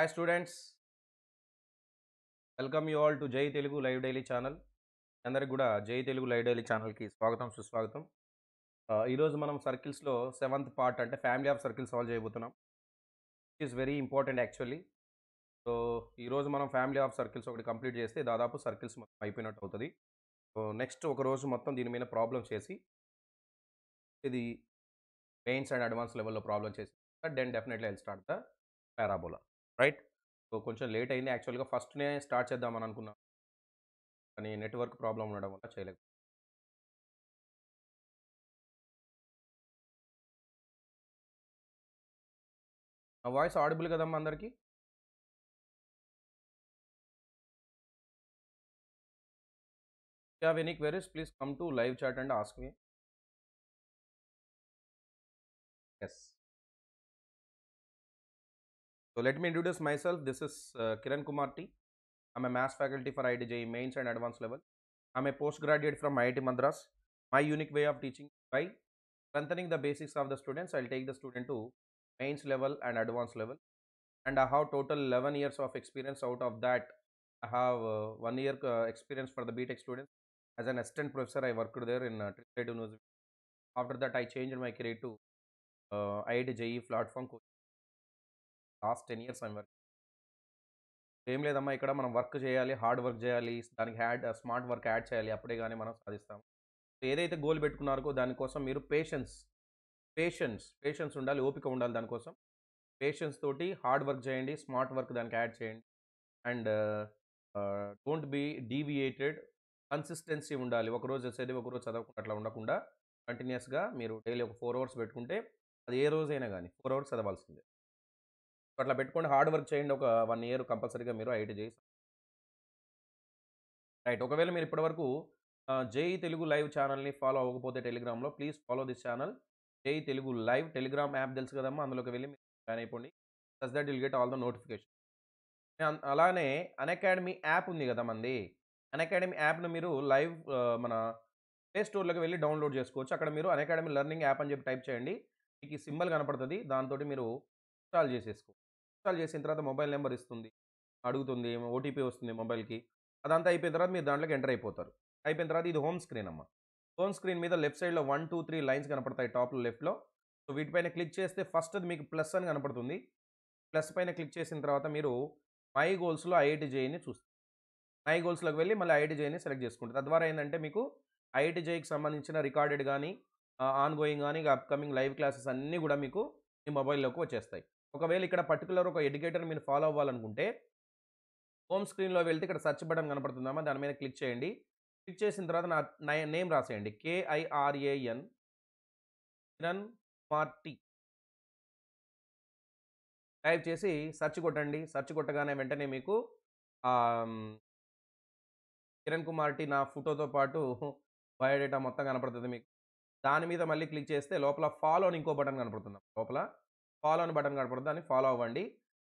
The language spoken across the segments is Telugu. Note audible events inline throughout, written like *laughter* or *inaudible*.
Hi students welcome you all to Jai Telugu live daily channel అందరికి కూడా జై తెలుగు లైవ్ డైలీ ఛానల్కి స్వాగతం సుస్వాగతం ఈరోజు మనం సర్కిల్స్లో సెవెంత్ పార్ట్ అంటే ఫ్యామిలీ ఆఫ్ సర్కిల్స్ సాల్వ్ చేయబోతున్నాం is very important actually so ఈరోజు మనం ఫ్యామిలీ ఆఫ్ సర్కిల్స్ ఒకటి కంప్లీట్ చేస్తే దాదాపు సర్కిల్స్ మొత్తం అయిపోయినట్టు అవుతుంది సో నెక్స్ట్ ఒక రోజు మొత్తం దీని మీద ప్రాబ్లం చేసి ఇది పెయిన్స్ అండ్ అడ్వాన్స్ లెవెల్లో ప్రాబ్లమ్స్ చేసి then definitely I start the parabola right so కొంచెం లేట్ అయింది యాక్చువల్గా ఫస్ట్నే స్టార్ట్ చేద్దామని అనుకున్నాను కానీ నెట్వర్క్ ప్రాబ్లం ఉండడం వల్ల చేయలేదు నా వాయిస్ ఆడిబుల్ కదమ్మా అందరికీ have any queries please come to live chat and ask me yes So let me introduce myself. This is uh, Kiran Kumarti. I'm a maths faculty for IIT mains and advanced level. I'm a postgraduate from IIT Madras. My unique way of teaching by strengthening the basics of the students. I'll take the student to mains level and advanced level. And I have total 11 years of experience. Out of that, I have uh, one year uh, experience for the BTech students. As an assistant professor, I worked there in uh, Trinidad University. After that, I changed my career to uh, IIT JE platform coaching last ten years I'm work ఏం లేదమ్మా ఇక్కడ మనం వర్క్ చేయాలి హార్డ్ వర్క్ చేయాలి దానికి హ్యాడ్ స్మార్ట్ వర్క్ యాడ్ చేయాలి అప్పుడే కానీ మనం సాధిస్తాం ఏదైతే గోల్ పెట్టుకున్నారో దానికోసం మీరు పేషెన్స్ పేషెన్స్ పేషెన్స్ ఉండాలి ఓపిక ఉండాలి దానికోసం పేషెన్స్ తోటి హార్డ్ వర్క్ చేయండి స్మార్ట్ వర్క్ దానికి యాడ్ చేయండి and don't be deviated consistency ఉండాలి ఒకరోజు వచ్చేది ఒకరోజు చదవకుండా అట్లా ఉండకుండా కంటిన్యూస్గా మీరు డైలీ ఒక ఫోర్ అవర్స్ పెట్టుకుంటే అది ఏ రోజైనా కానీ ఫోర్ అవర్స్ చదవాల్సిందే అట్లా పెట్టుకోండి హార్డ్ వర్క్ చేయండి ఒక వన్ ఇయర్ కంపల్సరీగా మీరు ఐటీ చేసి రైట్ ఒకవేళ మీరు ఇప్పటివరకు జేఈ తెలుగు లైవ్ ఛానల్ని ఫాలో అవ్వకపోతే టెలిగ్రామ్లో please follow this channel JE Telugu live Telegram app తెలుసు కదమ్మా అందులోకి వెళ్ళి మీరు జాయిన్ అయిపోండి so that will get all the notification అలానే అన్అకాడమీ యాప్ ఉంది కదా మంది అన్అకాడమీ యాప్ను మీరు లైవ్ మన ప్లే స్టోర్లోకి వెళ్ళి డౌన్లోడ్ చేసుకోవచ్చు అక్కడ మీరు అన్అకాడమీ లెర్నింగ్ యాప్ అని చెప్పి టైప్ చేయండి మీకు ఈ సింబల్ కనపడుతుంది దాంతో మీరు ఇన్స్టాల్ చేసేసుకో ఇన్స్టాల్ చేసిన తర్వాత మొబైల్ నెంబర్ ఇస్తుంది అడుగుతుంది ఓటీపీ వస్తుంది మొబైల్కి అదంతా అయిపోయిన తర్వాత మీరు దాంట్లోకి ఎంటర్ అయిపోతారు అయిపోయిన తర్వాత ఇది హోమ్ స్క్రీన్ అమ్మ హోమ్ స్క్రీన్ మీద లెఫ్ట్ సైడ్లో వన్ టూ త్రీ లైన్స్ కనపడతాయి టాప్ లెఫ్ట్లో సో వీటిపైన క్లిక్ చేస్తే ఫస్ట్ అది మీకు ప్లస్ అని కనపడుతుంది ప్లస్ పైన క్లిక్ చేసిన తర్వాత మీరు మై గోల్స్లో ఐఐటి జేఈని చూస్తారు మై గోల్స్లోకి వెళ్ళి మళ్ళీ ఐఐటి జేఈని సెలెక్ట్ చేసుకుంటారు తద్వారా ఏంటంటే మీకు ఐఐటి జేఈకి సంబంధించిన రికార్డెడ్ కానీ ఆన్ గోయింగ్ కానీ అప్కమింగ్ లైవ్ క్లాసెస్ అన్నీ కూడా మీకు మీ మొబైల్లోకి వచ్చేస్తాయి ఒకవేళ ఇక్కడ పర్టికులర్ ఒక ఎడ్యుకేటర్ మీరు ఫాలో అవ్వాలనుకుంటే హోమ్ స్క్రీన్లో వెళ్తే ఇక్కడ సెర్చ్ బటన్ కనపడుతుందామా దాని మీద క్లిక్ చేయండి క్లిక్ చేసిన తర్వాత నా నేమ్ రాసేయండి కేఐఆర్ఏఎన్ కిరణ్ పార్టీ టైప్ చేసి సెర్చ్ కొట్టండి సర్చ్ కొట్టగానే వెంటనే మీకు కిరణ్ కుమార్ టీ నా ఫోటోతో పాటు బయోడేటా మొత్తం కనపడుతుంది మీకు దాని మీద మళ్ళీ క్లిక్ చేస్తే లోపల ఫాలో అని ఇంకో బటన్ కనపడుతుంది లోపల ఫాలో అని బటన్ కనపడుతుంది దాన్ని ఫాలో అవ్వండి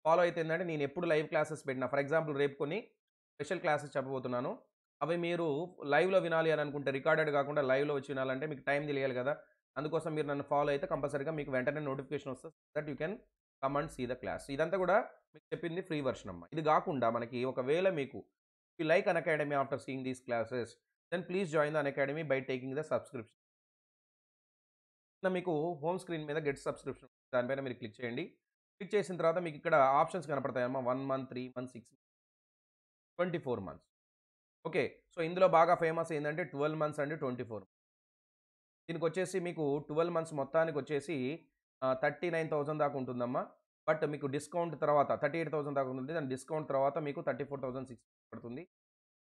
ఫాలో అయితే ఏంటంటే నేను ఎప్పుడు లైవ్ క్లాసెస్ పెట్టినా ఫర్ ఎగ్జాంపుల్ రేపు కొన్ని స్పెషల్ క్లాసెస్ చెప్పబోతున్నాను అవి మీరు లైవ్లో వినాలి అని అనుకుంటే రికార్డెడ్ కాకుండా లైవ్లో వచ్చి వినాలంటే మీకు టైం తెలియాలి కదా అందుకోసం మీరు నన్ను ఫాలో అయితే కంపల్సరీగా మీకు వెంటనే నోటిఫికేషన్ వస్తుంది that you can come see the class ఇదంతా కూడా మీకు చెప్పింది ఫ్రీ వర్షన్ అమ్మ ఇది కాకుండా మనకి ఒకవేళ మీకు you like Unacademy after seeing these classes then please join the Unacademy by taking the subscription మీకు హోమ్ స్క్రీన్ మీద గెట్ సబ్స్క్రిప్షన్ దానిపైన మీరు క్లిక్ చేయండి క్లిక్ చేసిన తర్వాత మీకు ఇక్కడ ఆప్షన్స్ కనపడతాయమ్మా one month three month six twenty four months okay so ఇందులో బాగా ఫేమస్ ఏంటంటే twelve months and twenty four దీనికి వచ్చేసి మీకు ట్వెల్వ్ మంత్స్ మొత్తానికి వచ్చేసి థర్టీ నైన్ థౌసండ్ దాకా ఉంటుందమ్మా బట్ మీకు డిస్కౌంట్ తర్వాత థర్టీ ఎయిట్ థౌసండ్ దాకా ఉంటుంది దాని డిస్కౌంట్ తర్వాత మీకు థర్టీ ఫోర్ థౌసండ్ సిక్స్ పడుతుంది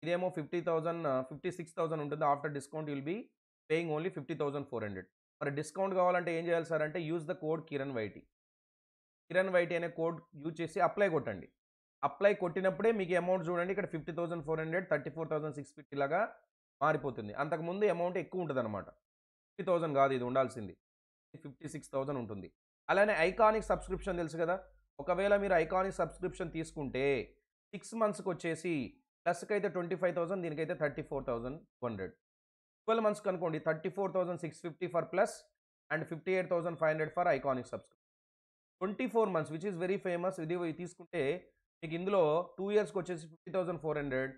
ఇదేమో fifty thousand fifty six thousand ఉంటుంది after discount will be paying only fifty thousand four hundred మరి డిస్కౌంట్ కావాలంటే ఏం చేయాలి సార్ అంటే use the code Kiran Y T Kiran Y T అనే కోడ్ యూజ్ చేసి అప్లై కొట్టండి అప్లై కొట్టినప్పుడే మీకు అమౌంట్ చూడండి ఇక్కడ fifty thousand four hundred thirty four thousand six fifty లాగా మారిపోతుంది అంతకుముందు అమౌంట్ ఎక్కువ ఉంటుంది అనమాట ఫిఫ్టీ థౌసండ్ కాదు ఇది ఉండాల్సింది ఫిఫ్టీ సిక్స్ థౌసండ్ ఉంటుంది అలానే ఐకానిక్ సబ్స్క్రిప్షన్ తెలుసు కదా ఒకవేళ మీరు ఐకానిక్ సబ్స్క్రిప్షన్ తీసుకుంటే సిక్స్ మంత్స్కి వచ్చేసి ప్లస్కి అయితే ట్వంటీ ఫైవ్ థౌసండ్ దీనికైతే thirty four thousand hundred twelve months కనుకోండి thirty four thousand six fifty for plus and fifty eight thousand five hundred for iconic subscription twenty four months which is very famous ఇది తీసుకుంటే మీకు ఇందులో టూ ఇయర్స్కి వచ్చేసి ఫిఫ్టీ థౌసండ్ ఫోర్ హండ్రెడ్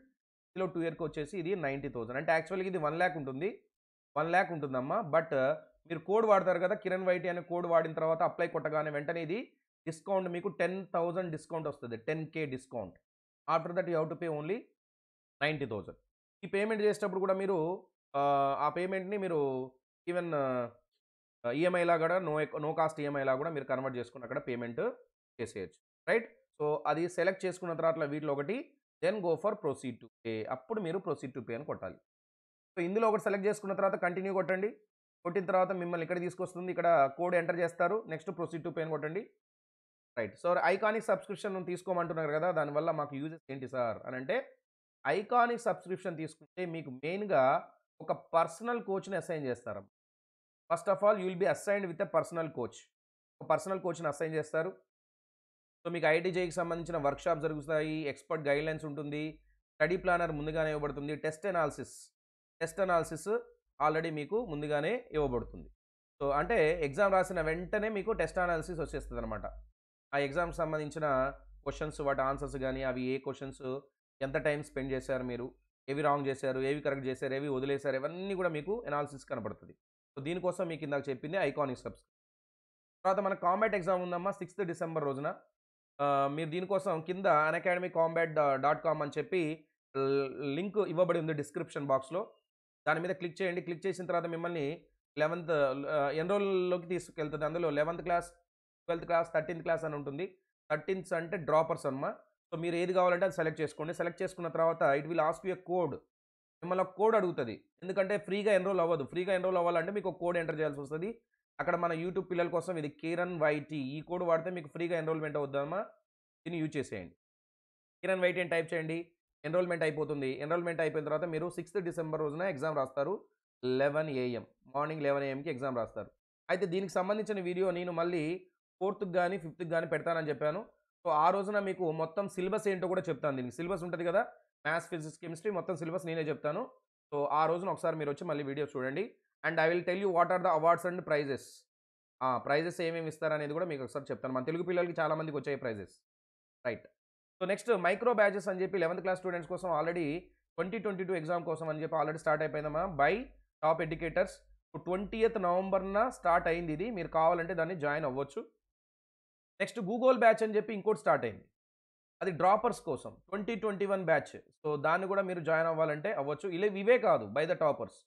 ఇందులో టూ ఇయర్కి వచ్చేసి ఇది నైంటీ థౌసండ్ అంటే యాక్చువల్గా ఇది వన్ ల్యాక్ ఉంటుంది వన్ ల్యాక్ ఉంటుందమ్మా బట్ మీరు కోడ్ వాడతారు కదా కిరణ్ వైటీ అనే కోడ్ వాడిన తర్వాత అప్లై కొట్టగానే వెంటనే ఇది డిస్కౌంట్ మీకు టెన్ థౌజండ్ డిస్కౌంట్ వస్తుంది ten K discount after that you have to pay only ninety thousand ఈ పేమెంట్ చేసేటప్పుడు కూడా మీరు ఆ పేమెంట్ని మీరు ఈవెన్ ఈఎంఐలా కూడా నో నో కాస్ట్ ఈఎంఐలా కూడా మీరు కన్వర్ట్ చేసుకుని అక్కడ పేమెంట్ చేసేయచ్చు రైట్ సో అది సెలెక్ట్ చేసుకున్న తర్వాత వీటిలో ఒకటి then go for proceed to pay అప్పుడు మీరు ప్రొసీడ్ టు పే అని కొట్టాలి సో ఇందులో ఒకటి సెలెక్ట్ చేసుకున్న తర్వాత కంటిన్యూ కొట్టండి కొట్టిన తర్వాత మిమ్మల్ని ఇక్కడ తీసుకొస్తుంది ఇక్కడ కోడ్ ఎంటర్ చేస్తారు నెక్స్ట్ ప్రొసీడ్ టు పే అని కొట్టండి రైట్ సో ఐకానిక్ సబ్స్క్రిప్షన్ తీసుకోమంటున్నారు కదా దానివల్ల మాకు యూజెస్ ఏంటి సార్ అని అంటే ఐకానిక్ సబ్స్క్రిప్షన్ తీసుకుంటే మీకు మెయిన్గా ఒక పర్సనల్ కోచ్ని అసైన్ చేస్తారు first of all you will be assigned with a personal coach ఒక పర్సనల్ కోచ్ని అసైన్ చేస్తారు సో మీకు ఐటీజేకి సంబంధించిన వర్క్షాప్ జరుగుతాయి ఎక్స్పర్ట్ గైడ్లైన్స్ ఉంటుంది స్టడీ ప్లానర్ ముందుగానే ఇవ్వబడుతుంది test analysis test analysis already మీకు ముందుగానే ఇవ్వబడుతుంది సో అంటే ఎగ్జామ్ రాసిన వెంటనే మీకు టెస్ట్ అనాలిసిస్ వచ్చేస్తుంది అనమాట ఆ ఎగ్జామ్కి సంబంధించిన క్వశ్చన్స్ వాటి ఆన్సర్స్ కానీ అవి ఏ క్వశ్చన్స్ ఎంత టైం స్పెండ్ చేశారు మీరు ఏవి రాంగ్ చేశారు ఏవి కరెక్ట్ చేశారు ఏవి వదిలేశారు ఇవన్నీ కూడా మీకు ఎనాలిసిస్ కనబడుతుంది సో దీనికోసం మీకు ఇందాక చెప్పింది ఐకానిక్ సబ్స్క్రిప్షన్ తర్వాత మన కాంబాట్ ఎగ్జామ్ ఉందమ్మా సిక్స్త్ డిసెంబర్ రోజున మీరు దీనికోసం కింద అన్అకాడమీ కాంబాట్ డాట్ కామ్ అని చెప్పి లింక్ ఇవ్వబడి ఉంది డిస్క్రిప్షన్ బాక్స్లో దాని మీద క్లిక్ చేయండి క్లిక్ చేసిన తర్వాత మిమ్మల్ని లెవెన్త్ ఎన్రోల్లోకి తీసుకెళ్తుంది అందులో eleventh class twelfth class thirteenth class అని ఉంటుంది థర్టీన్త్ అంటే డ్రాపర్స్ అమ్మా సో మీరు ఏది కావాలంటే అది సెలెక్ట్ చేసుకోండి సెలెక్ట్ చేసుకున్న తర్వాత it will ask you code మిమ్మల్ని కోడ్ అడుగుతుంది ఎందుకంటే ఫ్రీగా ఎన్రోల్ అవ్వదు ఫ్రీగా ఎన్రోల్ అవ్వాలంటే మీకు కోడ్ ఎంటర్ చేయాల్సి వస్తుంది అక్కడ మన యూట్యూబ్ పిల్లల కోసం ఇది కిరణ్ వైటీ ఈ కోడ్ వాడితే మీకు ఫ్రీగా ఎన్రోల్మెంట్ అవుతుందమ్మా దీన్ని యూజ్ చేసేయండి కిరణ్ వైటీ అని టైప్ చేయండి ఎన్రోల్మెంట్ అయిపోతుంది ఎన్రోల్మెంట్ అయిపోయిన తర్వాత మీరు సిక్స్త్ డిసెంబర్ రోజున ఎగ్జామ్ రాస్తారు లెవెన్ ఏఎం మార్నింగ్ లెవెన్ ఏఎంకి ఎగ్జామ్ రాస్తారు అయితే దీనికి సంబంధించిన వీడియో నేను మళ్ళీ ఫోర్త్కి కానీ ఫిఫ్త్కి కానీ పెడతానని చెప్పాను సో ఆ రోజున మీకు మొత్తం సిలబస్ ఏంటో కూడా చెప్తాను దీనికి సిలబస్ ఉంటుంది కదా మ్యాథ్స్ ఫిజిక్స్ కెమిస్ట్రీ మొత్తం సిలబస్ నేనే చెప్తాను సో ఆ రోజున ఒకసారి మీరు వచ్చి మళ్ళీ వీడియో చూడండి and I will tell you what are the awards and prizes prizes ఏమేమి ఇస్తారనేది కూడా మీకు ఒకసారి చెప్తాను మన తెలుగు పిల్లలకి చాలామందికి వచ్చాయి prizes right so next micro batches అని చెప్పి లెవెన్త్ క్లాస్ స్టూడెంట్స్ కోసం already twenty twenty two exam కోసం అని చెప్పి ఆల్రెడీ స్టార్ట్ అయిపోయిందమ్మా బై టాప్ ఎడ్యుకేటర్స్ ట్వంటీ ఎత్ నవంబర్న స్టార్ట్ అయింది ఇది మీరు కావాలంటే దాన్ని జాయిన్ అవ్వచ్చు నెక్స్ట్ గూగుల్ బ్యాచ్ అని చెప్పి ఇంకోటి స్టార్ట్ అయింది అది డ్రాపర్స్ కోసం twenty twenty one batch so దాన్ని కూడా మీరు జాయిన్ అవ్వాలంటే అవ్వచ్చు ఇలా ఇవే కాదు బై ద టాపర్స్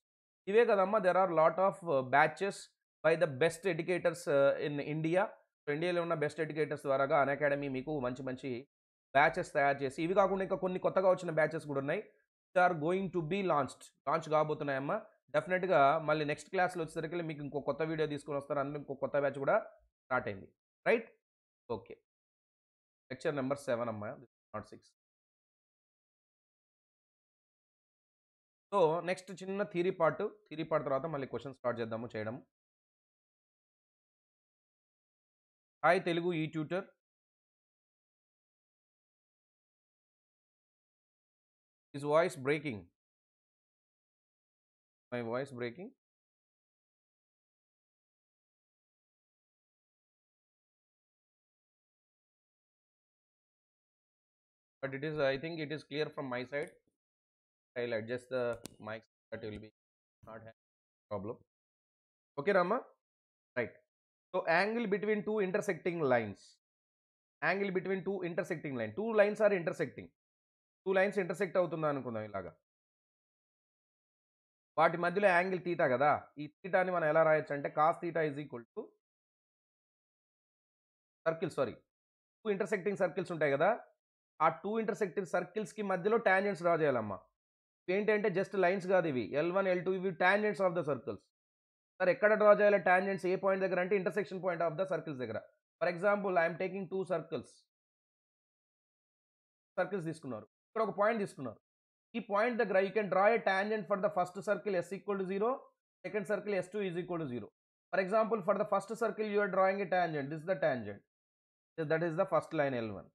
ఇవే కదమ్మా there are lot of batches by the best educators in India so ఇండియాలో ఉన్న బెస్ట్ ఎడ్యుకేటర్స్ ద్వారాగా అన్ అకాడమీ మీకు మంచి మంచి బ్యాచెస్ తయారు చేసి ఇవి కాకుండా ఇంకా కొన్ని కొత్తగా వచ్చిన బ్యాచెస్ కూడా ఉన్నాయి which are going to be launched launch కాబోతున్నాయమ్మా డెఫినెట్గా మళ్ళీ నెక్స్ట్ క్లాస్లో వచ్చేసరికి మీకు ఇంకో కొత్త వీడియో తీసుకొని వస్తారు అందులో ఇంకో కొత్త బ్యాచ్ కూడా స్టార్ట్ అయింది right okay lecture number seven అమ్మా నాట్ సిక్స్ సో నెక్స్ట్ చిన్న థీరీ పార్ట్ థీరీ పార్ట్ తర్వాత మళ్ళీ క్వశ్చన్ స్టార్ట్ చేద్దాము చేయడం హాయ్ తెలుగు ఈ tutor is voice breaking my voice breaking but it is I think it is clear from my side. I'll adjust the mic that will be not a problem. Okay, Rama? Right. So, angle between two intersecting lines. Angle between two intersecting line. Two lines are intersecting. Two lines intersect అవుతుందా అనుకుందాం ఇలాగా వాటి మధ్యలో యాంగిల్ తీటా కదా ఈ తీటాని మనం ఎలా రాయొచ్చు అంటే cos theta is equal to circle sorry two intersecting circles ఉంటాయి కదా ఆ టూ ఇంటర్సెక్టివ్ సర్కిల్స్కి మధ్యలో ట్యాంజెంట్స్ డ్రా చేయాలమ్మా ఏంటంటే జస్ట్ లైన్స్ కాదు ఇవి ఎల్ వన్ ఎల్ టూ ఇవి tangents of the circles sir ఎక్కడ డ్రా చేయాలి ట్యాంజెంట్స్ ఏ పాయింట్ దగ్గర అంటే intersection point of the circles దగ్గర for example I'm taking two circles circles తీసుకున్నారు ఇక్కడ ఒక పాయింట్ తీసుకున్నారు ఈ పాయింట్ దగ్గర you can draw a tangent for the first circle S equal to zero second circle yes two is equal to zero for example for the first circle you're drawing a tangent this the tangent that is the first line L one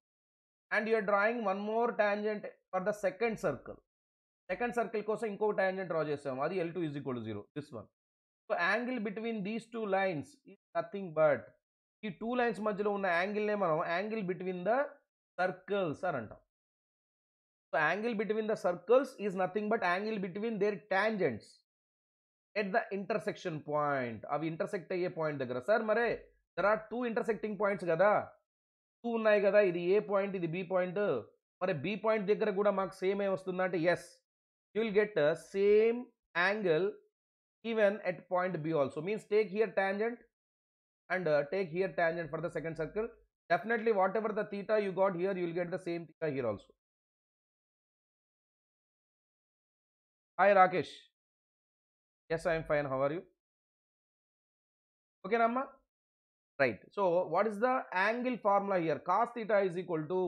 and you're drawing one more tangent for the second circle second circle కోసం ఇంకో ట్యాంజెంట్ డ్రా చేసాము అది L two is equal to zero this one so angle between these two lines is nothing but ఈ టూ లైన్స్ మధ్యలో ఉన్న యాంగిల్నే మనం యాంగిల్ బిట్వీన్ ద సర్కిల్స్ అని అంటాం so angle between the circles is nothing but angle between their tangents at the intersection point అవి ఇంటర్సెక్ట్ అయ్యే పాయింట్ దగ్గర సార్ మరే there are two intersecting points కదా టూ ఉన్నాయి కదా ఇది ఏ పాయింట్ ఇది బి పాయింట్ మరి బి పాయింట్ దగ్గర కూడా మాకు సేమ్ ఏం వస్తుందంటే yes you will get same angle even at point B also means take here tangent and take here tangent for the second circle definitely whatever the theta you got here you will get the same theta here also hi rakesh yes i am fine how are you right. So, what is the angle formula here? Cos theta is equal to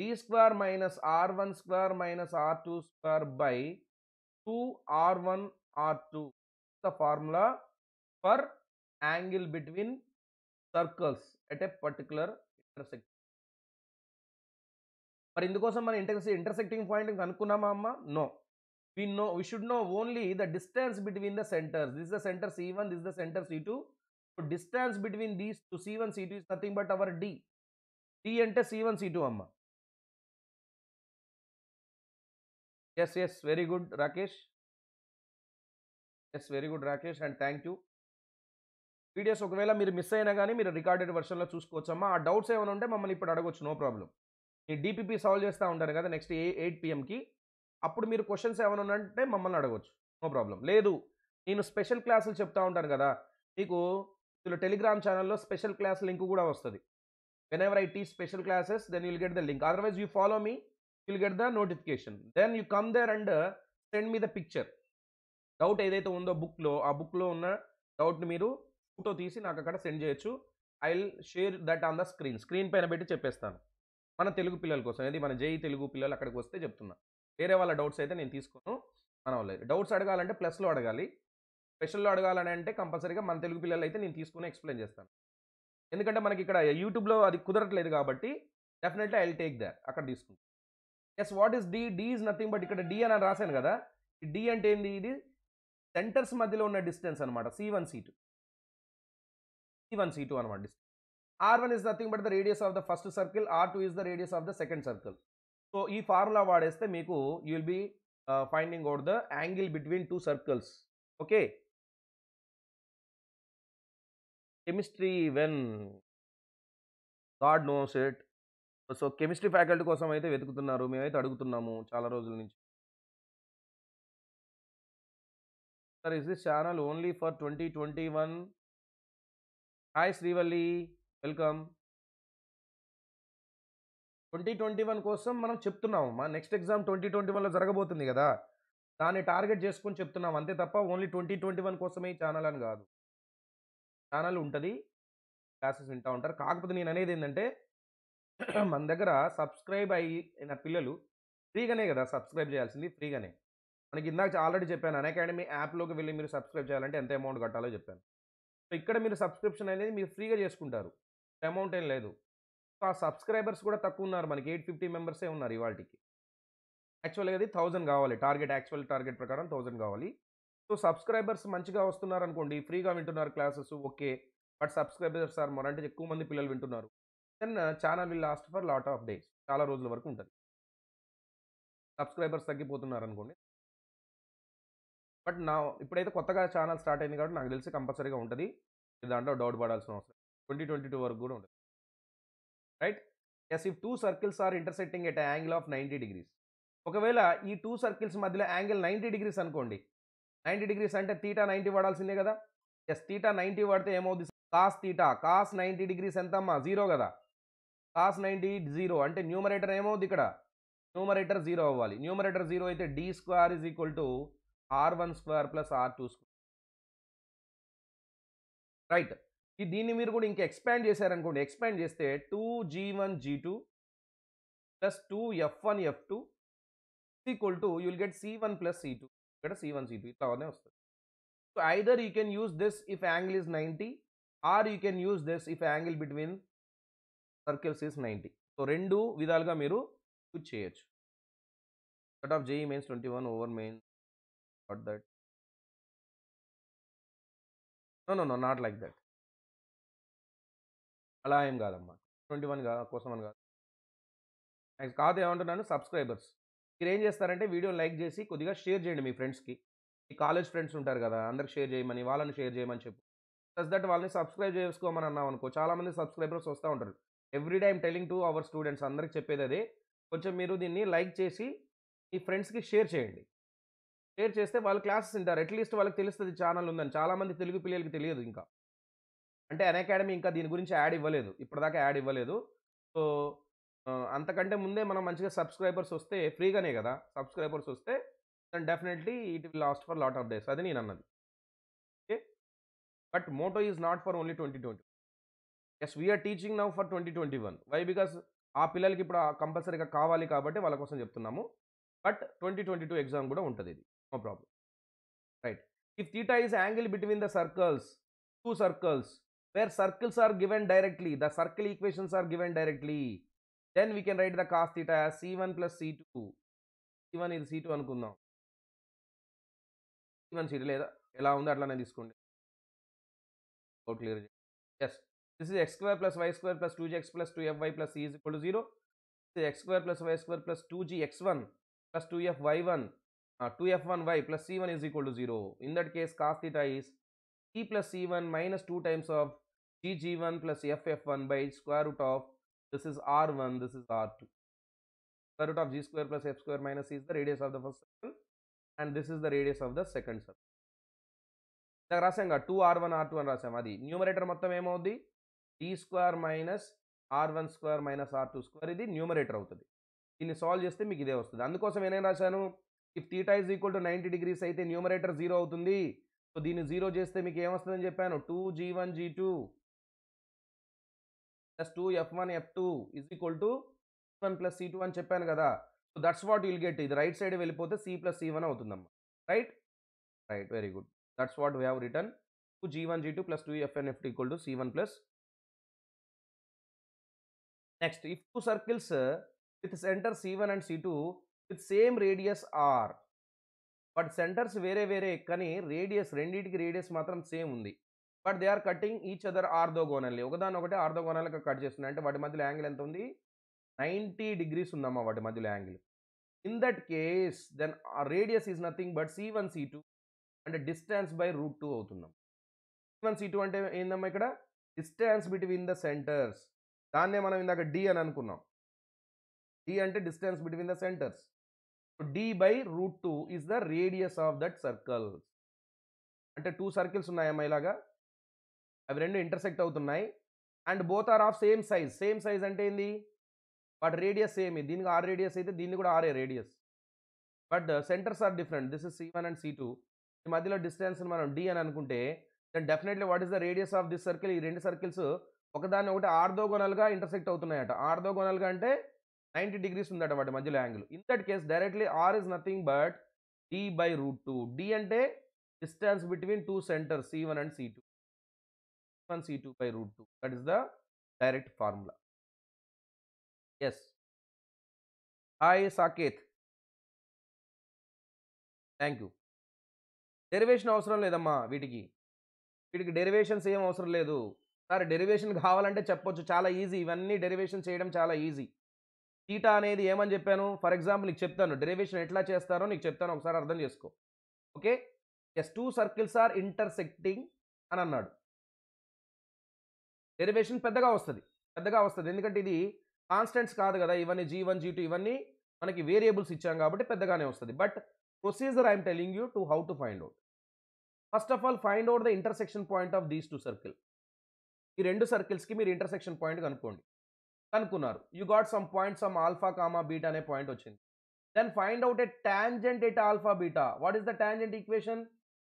d square minus r1 square minus r2 square by 2 r1 r2 the formula for angle between circles at a particular intersection మరి ఇందుకోసం మనం ఇంటర్ ఇంటర్సెక్టింగ్ పాయింట్ కనుక్కున్నామా అమ్మ no we know we should know only the distance between the centres this the centres ఈ వన్ దిస్ ద సెంటర్స్ ఈ two So distance between these two C one C two is nothing but our D D అంటే సి వన్ సి టూ అమ్మ yes yes very good Rakesh and thank you videos ఒకవేళ మీరు మిస్ అయినా కానీ మీరు రికార్డెడ్ వర్షన్లో చూసుకోవచ్చమ్మా ఆ డౌట్స్ ఏమైనా ఉంటే మమ్మల్ని ఇప్పుడు అడగొచ్చు నో ప్రాబ్లం ఈ డీపీపీ సాల్వ్ చేస్తూ ఉంటారు కదా నెక్స్ట్ ఏ ఎయిట్ పిఎంకి అప్పుడు మీరు క్వశ్చన్స్ ఏమైనా ఉన్నాయంటే మమ్మల్ని అడగొచ్చు నో ప్రాబ్లం లేదు నేను స్పెషల్ క్లాసులు చెప్తూ ఉంటాను కదా మీకు ఇందులో టెలిగ్రామ్ ఛానల్లో స్పెషల్ క్లాస్ లింక్ కూడా వస్తుంది whenever I take special classes then you'll get the link otherwise you follow me you'll get the notification then you come there and send me the picture doubt ఏదైతే ఉందో బుక్లో ఆ బుక్లో ఉన్న డౌట్ని మీరు ఫోటో తీసి నాకు అక్కడ సెండ్ చేయొచ్చు I will share that on the screen screen పైన పెట్టి చెప్పేస్తాను మన తెలుగు పిల్లల కోసం ఇది మన జేఈ తెలుగు పిల్లలు అక్కడికి వస్తే చెప్తున్నా వేరే వాళ్ళ డౌట్స్ అయితే నేను తీసుకోను మనం లేదు డౌట్స్ అడగాలంటే ప్లస్లో అడగాలి స్పెషల్లో అడగాలని అంటే కంపల్సరీగా మన తెలుగు పిల్లలు అయితే నేను తీసుకుని ఎక్స్ప్లెయిన్ చేస్తాను ఎందుకంటే మనకి ఇక్కడ యూట్యూబ్లో అది కుదరట్లేదు కాబట్టి డెఫినెట్లీ ఐ టేక్ దర్ అక్కడ తీసుకుంటాను yes what is D D is nothing but ఇక్కడ డి అని రాశాను కదా డి అంటే ఏంది ఇది సెంటర్స్ మధ్యలో ఉన్న డిస్టెన్స్ అనమాట C one C two C one C two అనమాట distance R one is nothing but the radius of the first circle R two is the radius of the second circle so ఈ ఫార్ములా వాడేస్తే మీకు you will be finding out the angle between two circles okay chemistry when God knows it so chemistry faculty కోసం అయితే వెతుకుతున్నారు మేమైతే అడుగుతున్నాము చాలా రోజుల నుంచి sir is this channel only for twenty twenty one hi Srivalli welcome twenty twenty one కోసం మనం చెప్తున్నాము మా నెక్స్ట్ ఎగ్జామ్ ట్వంటీ ట్వంటీ వన్లో జరగబోతుంది కదా దాన్ని టార్గెట్ చేసుకొని చెప్తున్నాం అంతే తప్ప ఓన్లీ ట్వంటీ ట్వంటీ వన్ కోసమే ఈ ఛానల్ అని కాదు ఛానల్ ఉంటుంది క్లాసెస్ వింటూ ఉంటారు కాకపోతే నేను అనేది ఏంటంటే *clears throat* మన దగ్గర సబ్స్క్రైబ్ అయిన పిల్లలు ఫ్రీగానే కదా సబ్స్క్రైబ్ చేయాల్సింది ఫ్రీగానే మనకి ఇందాక ఆల్రెడీ చెప్పాను అకాడమీ యాప్లోకి వెళ్ళి మీరు సబ్స్క్రైబ్ చేయాలంటే ఎంత అమౌంట్ కట్టాలో చెప్పాను సో ఇక్కడ మీరు సబ్స్క్రిప్షన్ అనేది మీరు ఫ్రీగా చేసుకుంటారు అమౌంట్ ఏం లేదు సో ఆ సబ్స్క్రైబర్స్ కూడా తక్కువ ఉన్నారు మనకి ఎయిట్ ఫిఫ్టీ మెంబర్సే ఉన్నారు ఇవాళకి యాక్చువల్గా అది థౌజండ్ కావాలి టార్గెట్ యాక్చువల్ టార్గెట్ ప్రకారం థౌజండ్ కావాలి సో సబ్స్క్రైబర్స్ మంచిగా వస్తున్నారు అనుకోండి ఫ్రీగా వింటున్నారు classes okay but subscribers sir more అంటే ఎక్కువ మంది పిల్లలు వింటున్నారు then channel will last for lot of days చాలా రోజుల వరకు ఉంటుంది సబ్స్క్రైబర్స్ తగ్గిపోతున్నారు అనుకోండి బట్ నా ఇప్పుడైతే కొత్తగా ఛానల్ స్టార్ట్ అయింది కాబట్టి నాకు తెలిసి కంపల్సరీగా ఉంటుంది దాంట్లో డౌట్ పడాల్సిన అవసరం ట్వంటీ ట్వంటీ టూ వరకు కూడా ఉంటుంది right yes if two circles are intersecting at angle of ninety degrees ఒకవేళ ఈ టూ సర్కిల్స్ మధ్యలో యాంగిల్ నైంటీ డిగ్రీస్ అనుకోండి నైంటీ డిగ్రీస్ అంటే తీటా నైంటీ వాడాల్సిందే కదా ఎస్ తీటా నైంటీ వాడితే ఏమవుతుంది cos theta cos ninety degrees ఎంతమ్మా జీరో కదా కాస్ నైంటీ జీరో అంటే న్యూమరేటర్ ఏమవుద్ది ఇక్కడ న్యూమరేటర్ జీరో అవ్వాలి న్యూమరేటర్ జీరో అయితే D square is equal to R one square plus are two square right ఈ దీన్ని మీరు కూడా ఇంకా ఎక్స్పాండ్ చేశారనుకోండి ఎక్స్పాండ్ చేస్తే two G one G two plus two F one F two equal to you'll get C one plus C two ఇక్కడ సి వన్ సి టూ ఇట్లా అవన్నీ వస్తుంది so either you can use this if angle is ninety or you can use this if angle between circles is ninety so రెండు విధాలుగా మీరు యూజ్ చేయొచ్చు cut off JEE mains twenty one over main not that no no no not like that అలా ఏం కాదమ్మా ట్వంటీ వన్ కోసం అని కాదు నాకు కాదు ఏమంటున్నాను సబ్స్క్రైబర్స్ మీరు ఏం చేస్తారంటే వీడియో లైక్ చేసి కొద్దిగా షేర్ చేయండి మీ ఫ్రెండ్స్కి మీ కాలేజ్ ఫ్రెండ్స్ ఉంటారు కదా అందరికి షేర్ చేయమని వాళ్ళని షేర్ చేయమని చెప్పు ప్లస్ దట్ వాళ్ళని సబ్స్క్రైబ్ చేసుకోమని అన్నాం అనుకో చాలామంది సబ్స్క్రైబర్స్ వస్తూ ఉంటారు every time telling to our students అందరికి చెప్పేది అదే కొంచెం మీరు దీన్ని లైక్ చేసి మీ ఫ్రెండ్స్కి షేర్ చేయండి షేర్ చేస్తే వాళ్ళు క్లాసెస్ తింటారు అట్లీస్ట్ వాళ్ళకి తెలుస్తుంది ఛానల్ ఉందని చాలామంది తెలుగు పిల్లలకి తెలియదు ఇంకా అంటే అన్ అకాడమీ ఇంకా దీని గురించి యాడ్ ఇవ్వలేదు ఇప్పటిదాకా యాడ్ ఇవ్వలేదు సో అంతకంటే ముందే మనం మంచిగా సబ్స్క్రైబర్స్ వస్తే ఫ్రీగానే కదా సబ్స్క్రైబర్స్ వస్తే then definitely it will last for lot of days అది నేను అన్నది okay but motto is not for only twenty twenty yes we are teaching now for twenty twenty one why because ఆ పిల్లలకి ఇప్పుడు కంపల్సరీగా కావాలి కాబట్టి వాళ్ళ కోసం చెప్తున్నాము but twenty twenty two exam కూడా ఉంటుంది ఇది no problem right if theta is angle between the circles two circles where circles are given directly the circle equations are given directly then we can write the cos theta C one plus C two C one ఇది సి టూ అనుకుందాం సి వన్ సీట్ లేదా ఎలా ఉందో అట్లానే తీసుకోండి clear yes this is X square plus why square plus two G X plus two F Y plus is equal to zero X square plus why square plus two G X one plus two F Y one two F one Y plus C one is equal to zero in that case cos theta is C plus C one minus two times of GG one plus FF one by square root of This is R1, this is R2. Square root of g square plus f square minus c is the radius of the first circle and this is the radius of the second circle. ఇక్కడ రాసాం కదా two are one are two అని రాసాం అది న్యూమరేటర్ మొత్తం ఏమవుద్ది D square minus are one square minus are two square ఇది న్యూమరేటర్ అవుతుంది దీన్ని సాల్వ్ చేస్తే మీకు ఇదే వస్తుంది అందుకోసం నేనేం రాశాను if theta is equal to ninety degrees అయితే న్యూమరేటర్ జీరో అవుతుంది సో దీన్ని జీరో చేస్తే మీకు ఏమొస్తుందని చెప్పాను two G one G two plus two F one F two is equal to one plus C two అని చెప్పాను కదా so that's what will get ఇది రైట్ సైడ్ వెళ్ళిపోతే సి ప్లస్ సి వన్ అవుతుందమ్మా right right very good that's what we have return two G one G two plus two F N F equal to C one plus next if two circles with center C one and C two with same radius R but centers వేరే వేరే కానీ రేడియస్ రెండింటికి రేడియస్ మాత్రం సేమ్ ఉంది but they are cutting each other orthogonally ఒకదాని ఒకటి ఆర్దో ఆర్థోగోనల్గా కట్ చేస్తున్నాయి అంటే వాటి మధ్యలో యాంగిల్ ఎంత ఉంది నైంటీ డిగ్రీస్ ఉందమ్మా వాటి మధ్యలో angle in that case then radius is nothing but C one C two అంటే డిస్టెన్స్ బై రూట్ టూ అవుతున్నాం సి వన్ సి టూ అంటే ఏందమ్మా ఇక్కడ డిస్టెన్స్ బిట్వీన్ ద సెంటర్స్ దాన్నే మనం ఇందాక డి అని అనుకున్నాం డి అంటే distance between the centers D by root two is the radius of that circles అంటే టూ సర్కిల్స్ ఉన్నాయమ్మా ఇలాగా అవి రెండు ఇంటర్సెక్ట్ అవుతున్నాయి and both are of same size same size అంటే ఏంది వాటి రేడియస్ సేమ్ దీనికి ఆర్ రేడియస్ అయితే దీన్ని కూడా ఆరే radius but centers are different this is C one and C two ఈ మధ్యలో డిస్టెన్స్ మనం డి అని అనుకుంటే then definitely what is the radius of this circle ఈ రెండు సర్కిల్స్ ఒకదాన్ని ఒకటి ఆర్దో గొనల్గా ఇంటర్సెక్ట్ అవుతున్నాయట గొనల్గా అంటే నైంటీ డిగ్రీస్ ఉందట వాటి మధ్యలో angle in that case directly R is nothing but D by root two D అంటే distance between two centers C one and C two one C two by root two That is the direct formula yes Hi, Saketh thank you derivation అవసరం లేదమ్మా వీటికి వీటికి డెరివేషన్స్ ఏం అవసరం లేదు సార్ డెరివేషన్ కావాలంటే చెప్పొచ్చు చాలా ఈజీ ఇవన్నీ డెరివేషన్ చేయడం చాలా ఈజీ థీటా అనేది ఏమని చెప్పాను ఫర్ ఎగ్జాంపుల్ నీకు చెప్తాను డెరివేషన్ ఎట్లా చేస్తారో నీకు చెప్తాను ఒకసారి అర్థం చేసుకో okay yes two circles are intersecting అని అన్నాడు డెరివేషన్ పెద్దగా వస్తుంది పెద్దగా వస్తుంది ఎందుకంటే ఇది కాన్స్టెంట్స్ కాదు కదా ఇవన్నీ జీ వన్ జీ టూ ఇవన్నీ మనకి వేరియబుల్స్ ఇచ్చాం కాబట్టి పెద్దగానే వస్తుంది but procedure I'm telling you to how to find out first of all find out the intersection point of these two circle ఈ రెండు సర్కిల్స్కి మీరు ఇంటర్సెక్షన్ పాయింట్ కనుక్కోండి కనుక్కున్నారు you got some point some alpha comma beta అనే పాయింట్ వచ్చింది then find out a tangent at alpha beta what is the tangent equation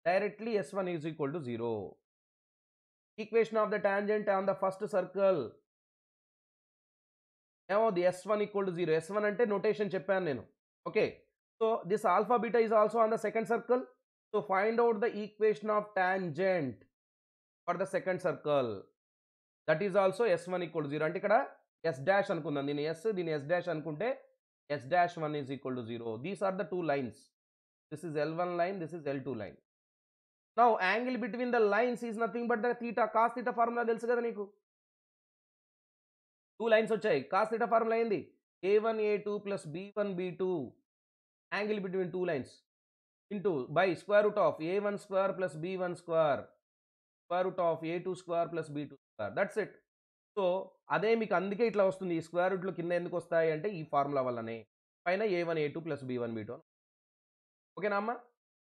directly S one is equal to zero equation of the tangent on the first circle ఏమో S one equal to zero S one అంటే నోటేషన్ చెప్పాను నేను okay so this alpha is also on the second circle so find out the equation of tangent for the second circle that is also S one equal to zero అంటే ఇక్కడ ఎస్ డాష్ అనుకుందాం దీని ఎస్ దీని ఎస్ డాష్ అనుకుంటే S dash one is equal to zero these are the two lines this is L one line this is L two line now angle between the lines is nothing but the theta cos theta formula తెలుసు కదా నీకు టూ లైన్స్ వచ్చాయి కాస్ తీటా ఫార్ములా అయింది A one A two plus B one B two angle between two lines into by square root of A one square plus B one square square root of A two square plus B two square that's it so అదే మీకు అందుకే ఇట్లా వస్తుంది ఈ స్క్వేర్ రూట్లో కింద ఎందుకు వస్తాయి అంటే ఈ ఫార్ములా వల్లనే పైన A one A two plus B one B two ఓకేనా అమ్మా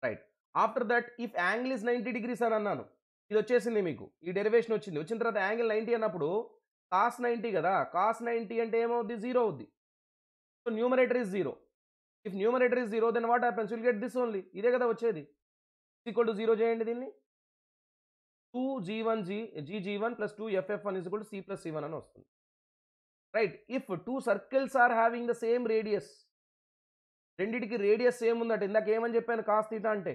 right after that if angle is ninety degrees అని అన్నాను ఇది వచ్చేసింది మీకు ఈ డెరివేషన్ వచ్చింది వచ్చిన తర్వాత యాంగిల్ నైంటీ అన్నప్పుడు కాస్ నైంటీ కదా కాస్ నైంటీ అంటే ఏమవుద్ది జీరో అవుద్ది so numerator is zero if numerator is zero then what happens will get this only ఇదే కదా వచ్చేది ఈక్వల్ టు జీరో చేయండి దీన్ని two G one G G G one plus two FF one equal to C plus C one అని వస్తుంది right if two circles are having the same radius రెండింటికి రేడియస్ సేమ్ ఉందట ఇందాక ఏమని చెప్పాను కాస్ తీటా అంటే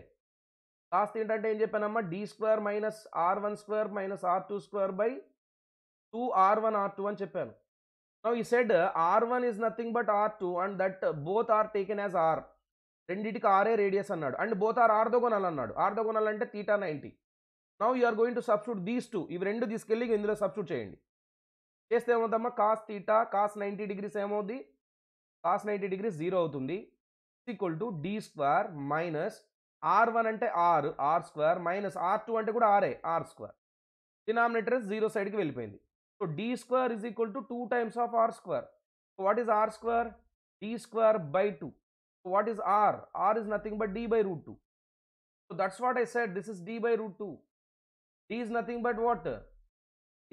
లాస్ట్ ఏంటంటే ఏం చెప్పానమ్మా D square minus are one square minus are two square by two are one are two అని చెప్పాను నౌ ఈ said R one is nothing but R two and that both are taken as R రెండింటికి ఆరే రేడియస్ అన్నాడు అండ్ బోత్ ఆర్ ఆర్దోగోనల్ అన్నాడు ఆర్దోగోనల్ అంటే theta ninety now you're are going to substitute these two ఇవి రెండు తీసుకెళ్ళి ఇందులో సబ్స్టూట్ చేయండి చేస్తే ఏమవుతుందమ్మా cos theta cos ninety degrees ఏమవుద్ది కాస్ నైంటీ డిగ్రీస్ జీరో అవుతుంది equal to d square minus are one అంటే r r square minus are two అంటే కూడా ఆరే ఆర్ స్క్వేర్ డినామినేటర్ జీరో సైడ్కి వెళ్ళిపోయింది so d square is equal to two times of r square what is r square d square by two what is r r is nothing but d by root two so that's what I said this is D by root two d is nothing but what d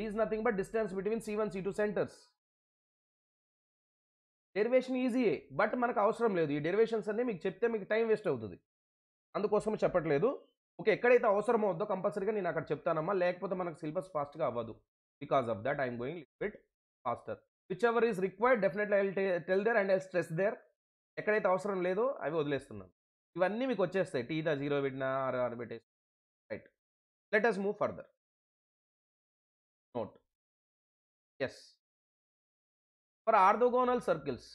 is nothing but distance between c one C two centres derivation ఈజీయే బట్ మనకు అవసరం లేదు ఈ డెరివేషన్స్ అన్నీ మీకు చెప్తే మీకు టైం వేస్ట్ అవుతుంది అందుకోసం చెప్పట్లేదు ఓకే ఎక్కడైతే అవసరం అవుద్దో కంపల్సరీగా నేను అక్కడ చెప్తానమ్మా లేకపోతే మనకు సిలబస్ ఫాస్ట్గా అవ్వదు because of that I'm going liquid faster whichever is required definitely I tell there and I stress there ఎక్కడైతే అవసరం లేదో అవి వదిలేస్తున్నాను ఇవన్నీ మీకు వచ్చేస్తాయి టీదా జీరో పెట్టినా ఆరు ఆరు right let us move further notes for orthogonal circles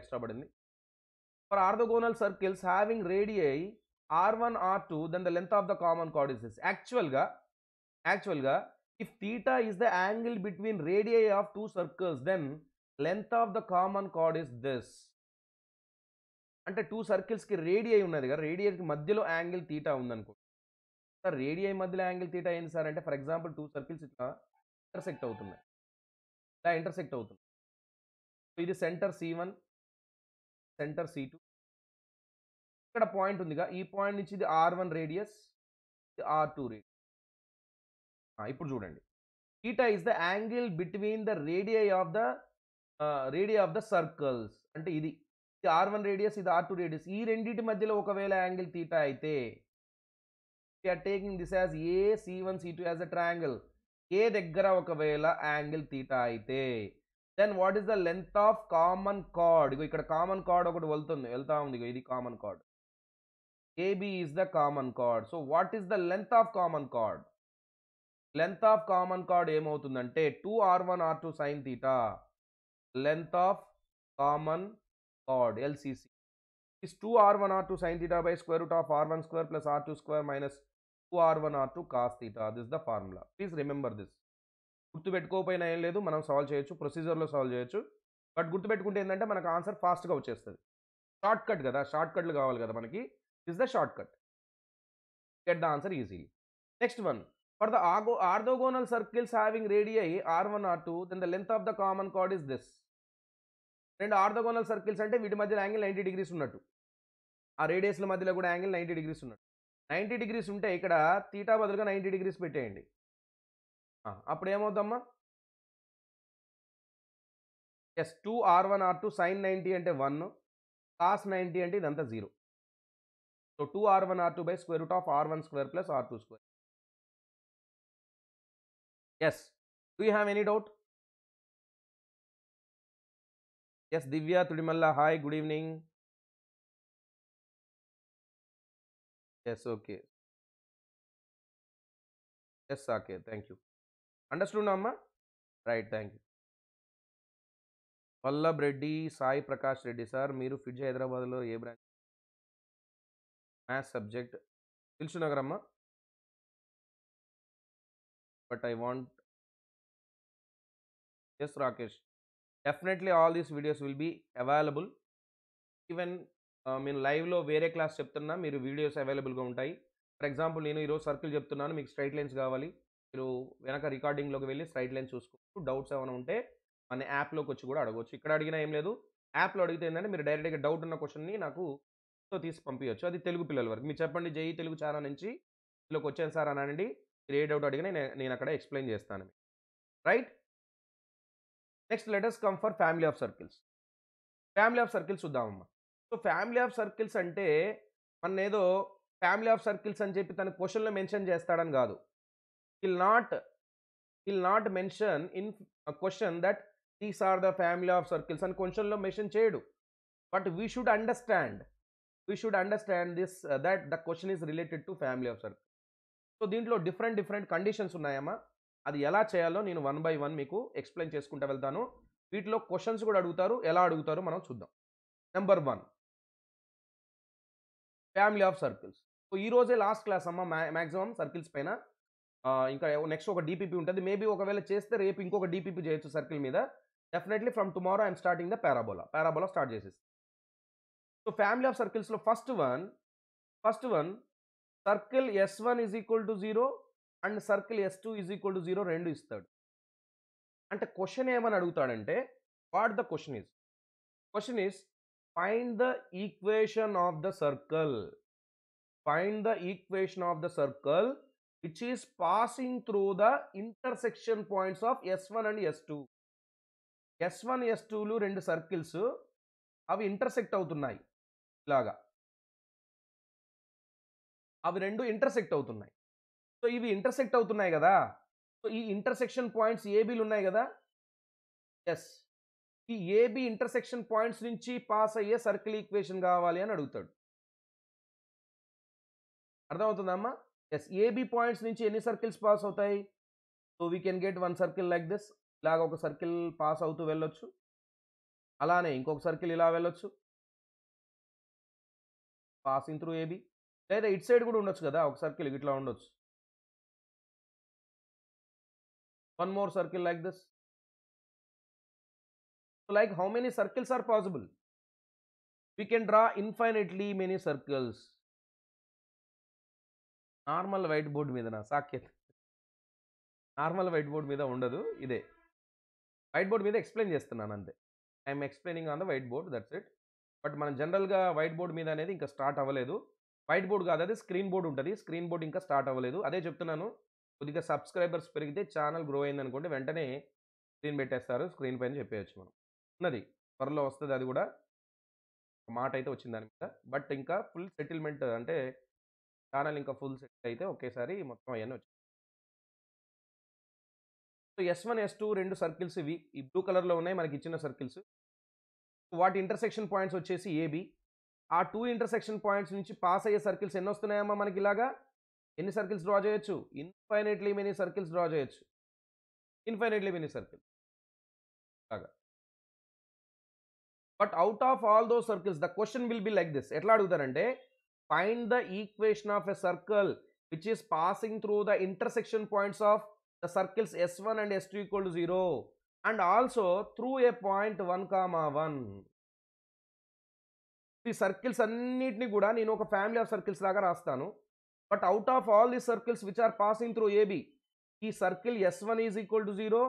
extra పడింది for orthogonal circles having radii r1 r2 then the length of the common chord is this actual ga actual ga if theta is the angle between radii of two circles then length of the common chord is this అంటే టూ సర్కిల్స్కి రేడియై ఉన్నది కదా రేడియైకి మధ్యలో యాంగిల్ తీటా ఉందనుకో సార్ రేడియై మధ్యలో యాంగిల్ తీటా ఏంటి సార్ అంటే ఫర్ ఎగ్జాంపుల్ టూ సర్కిల్స్ ఇట్లా ఇంటర్సెక్ట్ అవుతున్నాయి ఇలా ఇంటర్సెక్ట్ అవుతుంది ఇది centre C one centre c two ఇక్కడ పాయింట్ ఉందిగా ఈ పాయింట్ నుంచి ఇది ఆర్ వన్ రేడియస్ ఇది ఆర్ టూ రేడియస్ ఇప్పుడు చూడండి eta is the angle between the radii of the radii of the circles అంటే ఇది ఇది ఆర్ వన్ రేడియస్ ఇది ఆర్ టూ రేడియస్ ఈ రెండింటి మధ్యలో ఒకవేళ యాంగిల్ తీటా అయితే we're taking this as a c one C two as a triangle A దగ్గర ఒకవేళ యాంగిల్ తీటా అయితే then what is the length of common chord ఇగో ఇక్కడ కామన్ కార్డ్ ఒకటి వెళ్తుంది వెళ్తా ఉంది ఇది common chord AB is the common chord so what is the length of common chord length of common chord ఏమవుతుందంటే two are one are two sine theta length of common chord LCC is two are one are two sine theta by square root of r one square plus are two square minus two are one are two cos theta this the formula please remember this గుర్తుపెట్టుకోకపోయినా ఏం లేదు మనం సాల్వ్ చేయొచ్చు ప్రొసీజర్లో సాల్వ్ చేయొచ్చు బట్ గుర్తుపెట్టుకుంటే ఏంటంటే మనకు ఆన్సర్ ఫాస్ట్గా వచ్చేస్తుంది షార్ట్ కట్ కదా షార్ట్ కట్లు కావాలి కదా మనకి is the shortcut get the answer easily next one for the ago orthogonal circles having radii r one are two then the length of the common chord is this రెండు ఆర్థోగోనల్ సర్కిల్స్ అంటే వీటి మధ్యలో యాంగిల్ నైంటీ డిగ్రీస్ ఉన్నట్టు ఆ రేడియస్ల మధ్యలో కూడా యాంగిల్ నైంటీ డిగ్రీస్ ఉన్నట్టు నైంటీ డిగ్రీస్ ఉంటే ఇక్కడ తీటా బదులుగా నైంటీ డిగ్రీస్ పెట్టేయండి అప్పుడు ఏమవుద్దమ్మా yes two are one are two sine ninety అంటే వన్ కాస్ నైంటీ అంటే ఇదంతా zero so two are one are two by square root of r one square plus are two square yes do you have any doubt yes Divya Tudimalla hi good evening yes okay yes okay thank you అండర్స్టూండ్ అమ్మా right thank you Pallab Reddy Sai Prakash Reddy sir మీరు ఫిడ్జ్ హైదరాబాద్లో ఏ బ్రాంచ్ మ్యాథ్స్ సబ్జెక్ట్ నగర్ అమ్మా but I want yes Rakesh definitely all these videos will be available even నేను లైవ్లో వేరే క్లాస్ చెప్తున్నా మీరు వీడియోస్ అవైలబుల్గా ఉంటాయి ఫర్ ఎగ్జాంపుల్ నేను ఈరోజు సర్కిల్ చెప్తున్నాను మీకు స్ట్రైట్ లైన్స్ కావాలి మీరు వెనక రికార్డింగ్లోకి వెళ్ళి స్ట్రైట్ లైన్ చూసుకోవచ్చు డౌట్స్ ఏమైనా ఉంటే మన యాప్లోకి వచ్చి కూడా అడగవచ్చు ఇక్కడ అడిగినా ఏం లేదు యాప్లో అడిగితే ఏంటంటే మీరు డైరెక్ట్గా డౌట్ ఉన్న క్వశ్చన్ని నాకు తీసి పంపించవచ్చు అది తెలుగు పిల్లల వరకు మీరు చెప్పండి జై తెలుగు ఛానల్ నుంచి ఇందులోకి వచ్చాను సార్ అనండి మీరు ఏ డౌట్ అడిగినా నేను అక్కడ ఎక్స్ప్లెయిన్ చేస్తాను right next let us come for family of circles family of circles చూద్దామమ్మా సో ఫ్యామిలీ ఆఫ్ సర్కిల్స్ అంటే మన ఏదో ఫ్యామిలీ ఆఫ్ సర్కిల్స్ అని చెప్పి తన క్వశ్చన్లో మెన్షన్ చేస్తాడని కాదు will not will not mention in a question that these are the family of circles అని క్వశ్చన్లో మెన్షన్ చేయడు but we should understand we should understand this that the question is related to family of circle so దీంట్లో డిఫరెంట్ డిఫరెంట్ కండిషన్స్ ఉన్నాయమ్మా అది ఎలా చేయాలో నేను వన్ బై వన్ మీకు ఎక్స్ప్లెయిన్ చేసుకుంటూ వెళ్తాను వీటిలో క్వశ్చన్స్ కూడా అడుగుతారు ఎలా అడుగుతారు మనం చూద్దాం number one family of circles so ఈరోజే లాస్ట్ క్లాస్ అమ్మ మ్యాక్సిమం సర్కిల్స్ పైన ఇంకా నెక్స్ట్ ఒక డీపీపీ ఉంటుంది మేబీ ఒకవేళ చేస్తే రేపు ఇంకొక డీపీపీ చేయొచ్చు సర్కిల్ మీద definitely from tomorrow I'm starting the parabola parabola start చేసేసి సో ఫ్యామిలీ ఆఫ్ సర్కిల్స్లో first one first one circle s one is equal to zero and circle yes two is equal to zero రెండు ఇస్తాడు అంటే క్వశ్చన్ ఏమని అడుగుతాడంటే what the question is question is find the equation of the circle find the equation of the circle which is passing through the intersection points of S1 and S2. S1, టూలు రెండు సర్కిల్స్ అవి ఇంటర్సెక్ట్ అవుతున్నాయి ఇలాగా అవి రెండు ఇంటర్సెక్ట్ అవుతున్నాయి సో ఇవి ఇంటర్సెక్ట్ అవుతున్నాయి కదా సో ఈ ఇంటర్సెక్షన్ పాయింట్స్ ఏబీలు ఉన్నాయి కదా ఎస్ ఈ ఏబి ఇంటర్సెక్షన్ పాయింట్స్ నుంచి పాస్ అయ్యే సర్కిల్ ఈక్వేషన్ కావాలి అని అడుగుతాడు అర్థమవుతుందమ్మా ఎస్ ఏబి పాయింట్స్ నుంచి ఎన్ని సర్కిల్స్ పాస్ అవుతాయి so we can get one circle like this ఇలాగ ఒక సర్కిల్ పాస్ అవుతూ వెళ్ళొచ్చు అలానే ఇంకొక సర్కిల్ ఇలా వెళ్ళొచ్చు పాసింగ్ త్రూ ఏబి లేదా ఇట్ సైడ్ కూడా ఉండొచ్చు కదా ఒక సర్కిల్ ఇట్లా ఉండొచ్చు one more circle like this like how many circles are possible we can draw infinitely many circles normal whiteboard నా సాకేత్ నార్మల్ వైట్ బోర్డు మీద ఉండదు ఇదే వైట్ బోర్డు మీద ఎక్స్ప్లెయిన్ చేస్తున్నాను అంతే I'm explaining on the whiteboard that's it but మనం జనరల్గా వైట్ బోర్డు మీద అనేది ఇంకా స్టార్ట్ అవ్వలేదు వైట్ బోర్డు కాదు అదే స్క్రీన్ బోర్డు ఉంటుంది స్క్రీన్ బోర్డు ఇంకా స్టార్ట్ అవ్వలేదు అదే చెప్తున్నాను కొద్దిగా సబ్స్క్రైబర్స్ పెరిగితే ఛానల్ గ్రో అయింది అనుకోండి వెంటనే స్క్రీన్ పెట్టేస్తారు స్క్రీన్ పైన చెప్పేయచ్చు మనం ఉన్నది త్వరలో వస్తుంది అది కూడా మాట అయితే వచ్చింది దాని మీద బట్ ఇంకా ఫుల్ సెటిల్మెంట్ అంటే ఛానల్ ఇంకా ఫుల్ సెట్ అయితే ఒకేసారి మొత్తం అవన్నీ వచ్చాయి so yes one s two రెండు సర్కిల్స్ ఇవి ఈ బ్లూ కలర్లో ఉన్నాయి మనకి ఇచ్చిన సర్కిల్స్ వాటి ఇంటర్సెక్షన్ పాయింట్స్ వచ్చేసి ఏబి ఆ టూ ఇంటర్సెక్షన్ పాయింట్స్ నుంచి పాస్ అయ్యే సర్కిల్స్ ఎన్ని వస్తున్నాయమ్మా మనకి ఇలాగా ఎన్ని సర్కిల్స్ డ్రా చేయొచ్చు ఇన్ఫైనెట్లీ మెనీ సర్కిల్స్ డ్రా చేయొచ్చు ఇన్ఫైనెట్లీ మెనీ సర్కిల్ ఇలాగా but out of all those circles the question will be like this ఎట్లా అడుగుతారంటే find the equation of a circle which is passing through the intersection points of the circles s1 and s2 equal to zero and also through a point one comma one ఈ సర్కిల్స్ అన్నిటిని కూడా నేను ఒక ఫ్యామిలీ ఆఫ్ సర్కిల్స్ లాగా రాస్తాను but out of all the circles which are passing through AB ఈ circle s one is equal to zero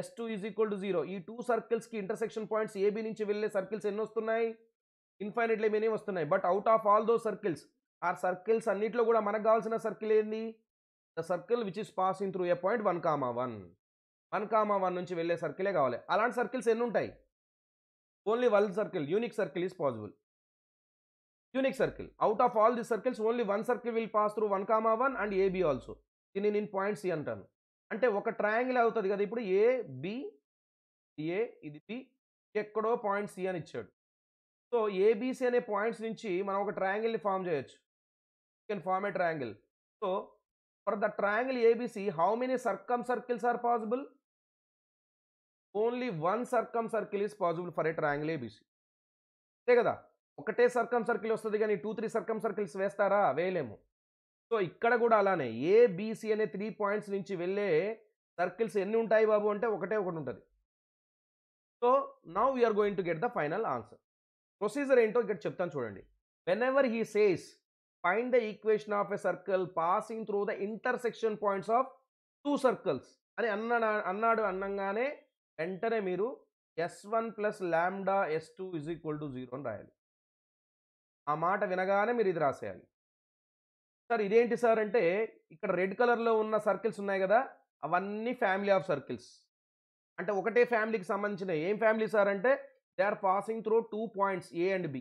s two is equal to zero ఈ టూ సర్కిల్స్కి ఇంటర్సెక్షన్ పాయింట్స్ ఏబి నుంచి వెళ్ళే సర్కిల్స్ ఎన్ని వస్తున్నాయి ఇన్ఫైనైట్లీ మెనీ వస్తున్నాయి but out of all those circles ఆ సర్కిల్స్ అన్నింటిలో కూడా మనకు కావాల్సిన సర్కిల్ ఏంది the circle which is passing through a point one comma one one comma one నుంచి వెళ్ళే సర్కిలే కావాలి అలాంటి సర్కిల్స్ ఎన్ని ఉంటాయి only one circle unique circle is possible unique circle out of all the circles only one circle will pass through one comma one and AB also దీన్ని నేను పాయింట్ సి అంటాను అంటే ఒక ట్రయాంగిల్ అవుతుంది కదా ఇప్పుడు ఏ బి ఏ ఇది బి ఎక్కడో పాయింట్ సి అని ఇచ్చాడు సో ఏబీసీ అనే పాయింట్స్ నుంచి మనం ఒక ట్రయాంగిల్ని ఫామ్ చేయొచ్చు can form a triangle so for the triangle ABC how many circumcircles are possible only one circumcircle is possible for a triangle ABC అంతే కదా ఒకటే సర్కమ్ సర్కిల్ వస్తుంది కానీ టూ త్రీ సర్కమ్ సర్కిల్స్ వేస్తారా వేయలేము సో ఇక్కడ కూడా అలానే ఏబీసీ అనే త్రీ పాయింట్స్ నుంచి వెళ్ళే సర్కిల్స్ ఎన్ని ఉంటాయి బాబు అంటే ఒకటే ఒకటి ఉంటుంది so now we are going to get the final answer procedure ఏంటో ఇక్కడ చెప్తాను చూడండి whenever he says find the equation of a circle passing through the intersection points of two circles అని అన్నాడు అన్నాడు అన్నంగానే వెంటనే మీరు yes one plus lambda yes two is equal to zero అని రాయాలి ఆ మాట వినగానే మీరు ఇది రాసేయాలి సార్ ఇదేంటి సార్ అంటే ఇక్కడ రెడ్ కలర్లో ఉన్న సర్కిల్స్ ఉన్నాయి కదా అవన్నీ ఫ్యామిలీ ఆఫ్ సర్కిల్స్ అంటే ఒకటే ఫ్యామిలీకి సంబంధించిన ఏం ఫ్యామిలీ సార్ అంటే they are passing through two points A and B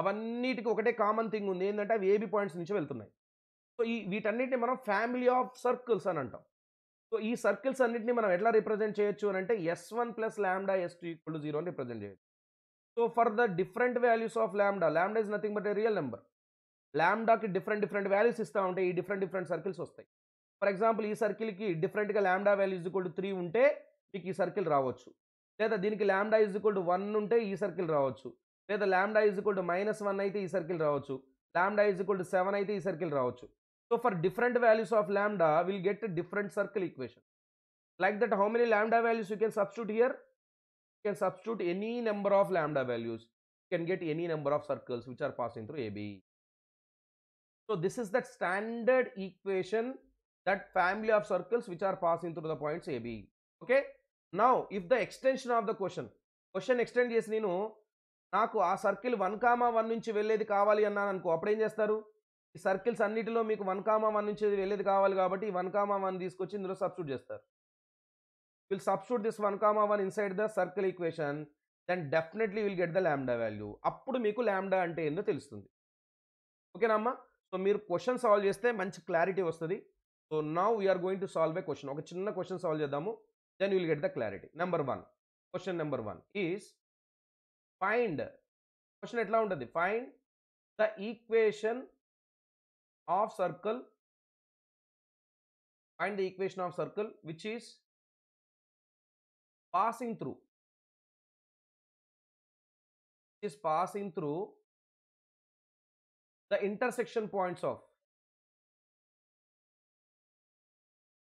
అవన్నిటికి ఒకటే కామన్ థింగ్ ఉంది ఏంటంటే అవి ఏబి పాయింట్స్ నుంచి వెళ్తున్నాయి సో ఈ వీటన్నిటిని మనం ఫ్యామిలీ ఆఫ్ సర్కిల్స్ అని అంటాం సో ఈ సర్కిల్స్ అన్నింటినీ మనం ఎట్లా రిప్రజెంట్ చేయొచ్చు అని అంటే s one plus lambda yes two equal to zero అని రిప్రజెంట్ చేయొచ్చు so for the different values of lambda lambda is nothing but a real number ల్యాండాకి డిఫరెంట్ డిఫరెంట్ వాల్యూస్ ఇస్తూ ఉంటే ఈ డిఫరెంట్ డిఫరెంట్ సర్కిల్స్ వస్తాయి ఫర్ ఎగ్జాంపుల్ ఈ సర్కిల్కి డిఫరెంట్గా ల్యాండా వాల్యూస్ ఈక్వల్ టు త్రీ ఉంటే మీకు ఈ సర్కిల్ రావచ్చు లేదా దీనికి ల్యాండా ఈజ్ ఈక్వల్ టు వన్ ఉంటే ఈ సర్కిల్ రావచ్చు లేదా lambda is equal to minus one అయితే ఈ సర్కిల్ రావచ్చు ల్యాండా ఈజ్ ఈక్వల్ టు సెవెన్ అయితే ఈ సర్కిల్ రావచ్చు so for different values of lambda will get different circle equation like that how many lambda values you can substitute here you can substitute any number of lambda values you can get any number of circles which are passing through AB So this is that standard equation that family of circles which are passing through the points AB. Okay. Now if the extension of the question question extend చేసి నేను నాకు ఆ సర్కిల్ వన్ కామా వన్ నుంచి వెళ్ళేది కావాలి అన్నాను అనుకో అప్పుడు ఏం చేస్తారు ఈ సర్కిల్స్ అన్నిటిలో మీకు వన్ కామా వన్ నుంచి వెళ్ళేది కావాలి కాబట్టి వన్ కామా వన్ తీసుకొచ్చి ఇందులో సబ్స్టిట్యూట్ చేస్తారు will substitute this one comma one inside the circle equation then definitely will get the lambda value అప్పుడు మీకు ల్యాండా అంటే ఏందో తెలుస్తుంది ఓకేనమ్మా సో మీరు క్వశ్చన్ సాల్వ్ చేస్తే మంచి క్లారిటీ వస్తుంది so now we are going to solve a question ఒక చిన్న క్వశ్చన్ సాల్వ్ చేద్దాము then you will get the clarity number 1 question number 1 is find question etla untadi find the equation of circle find the equation of circle which is passing through is passing through the intersection points of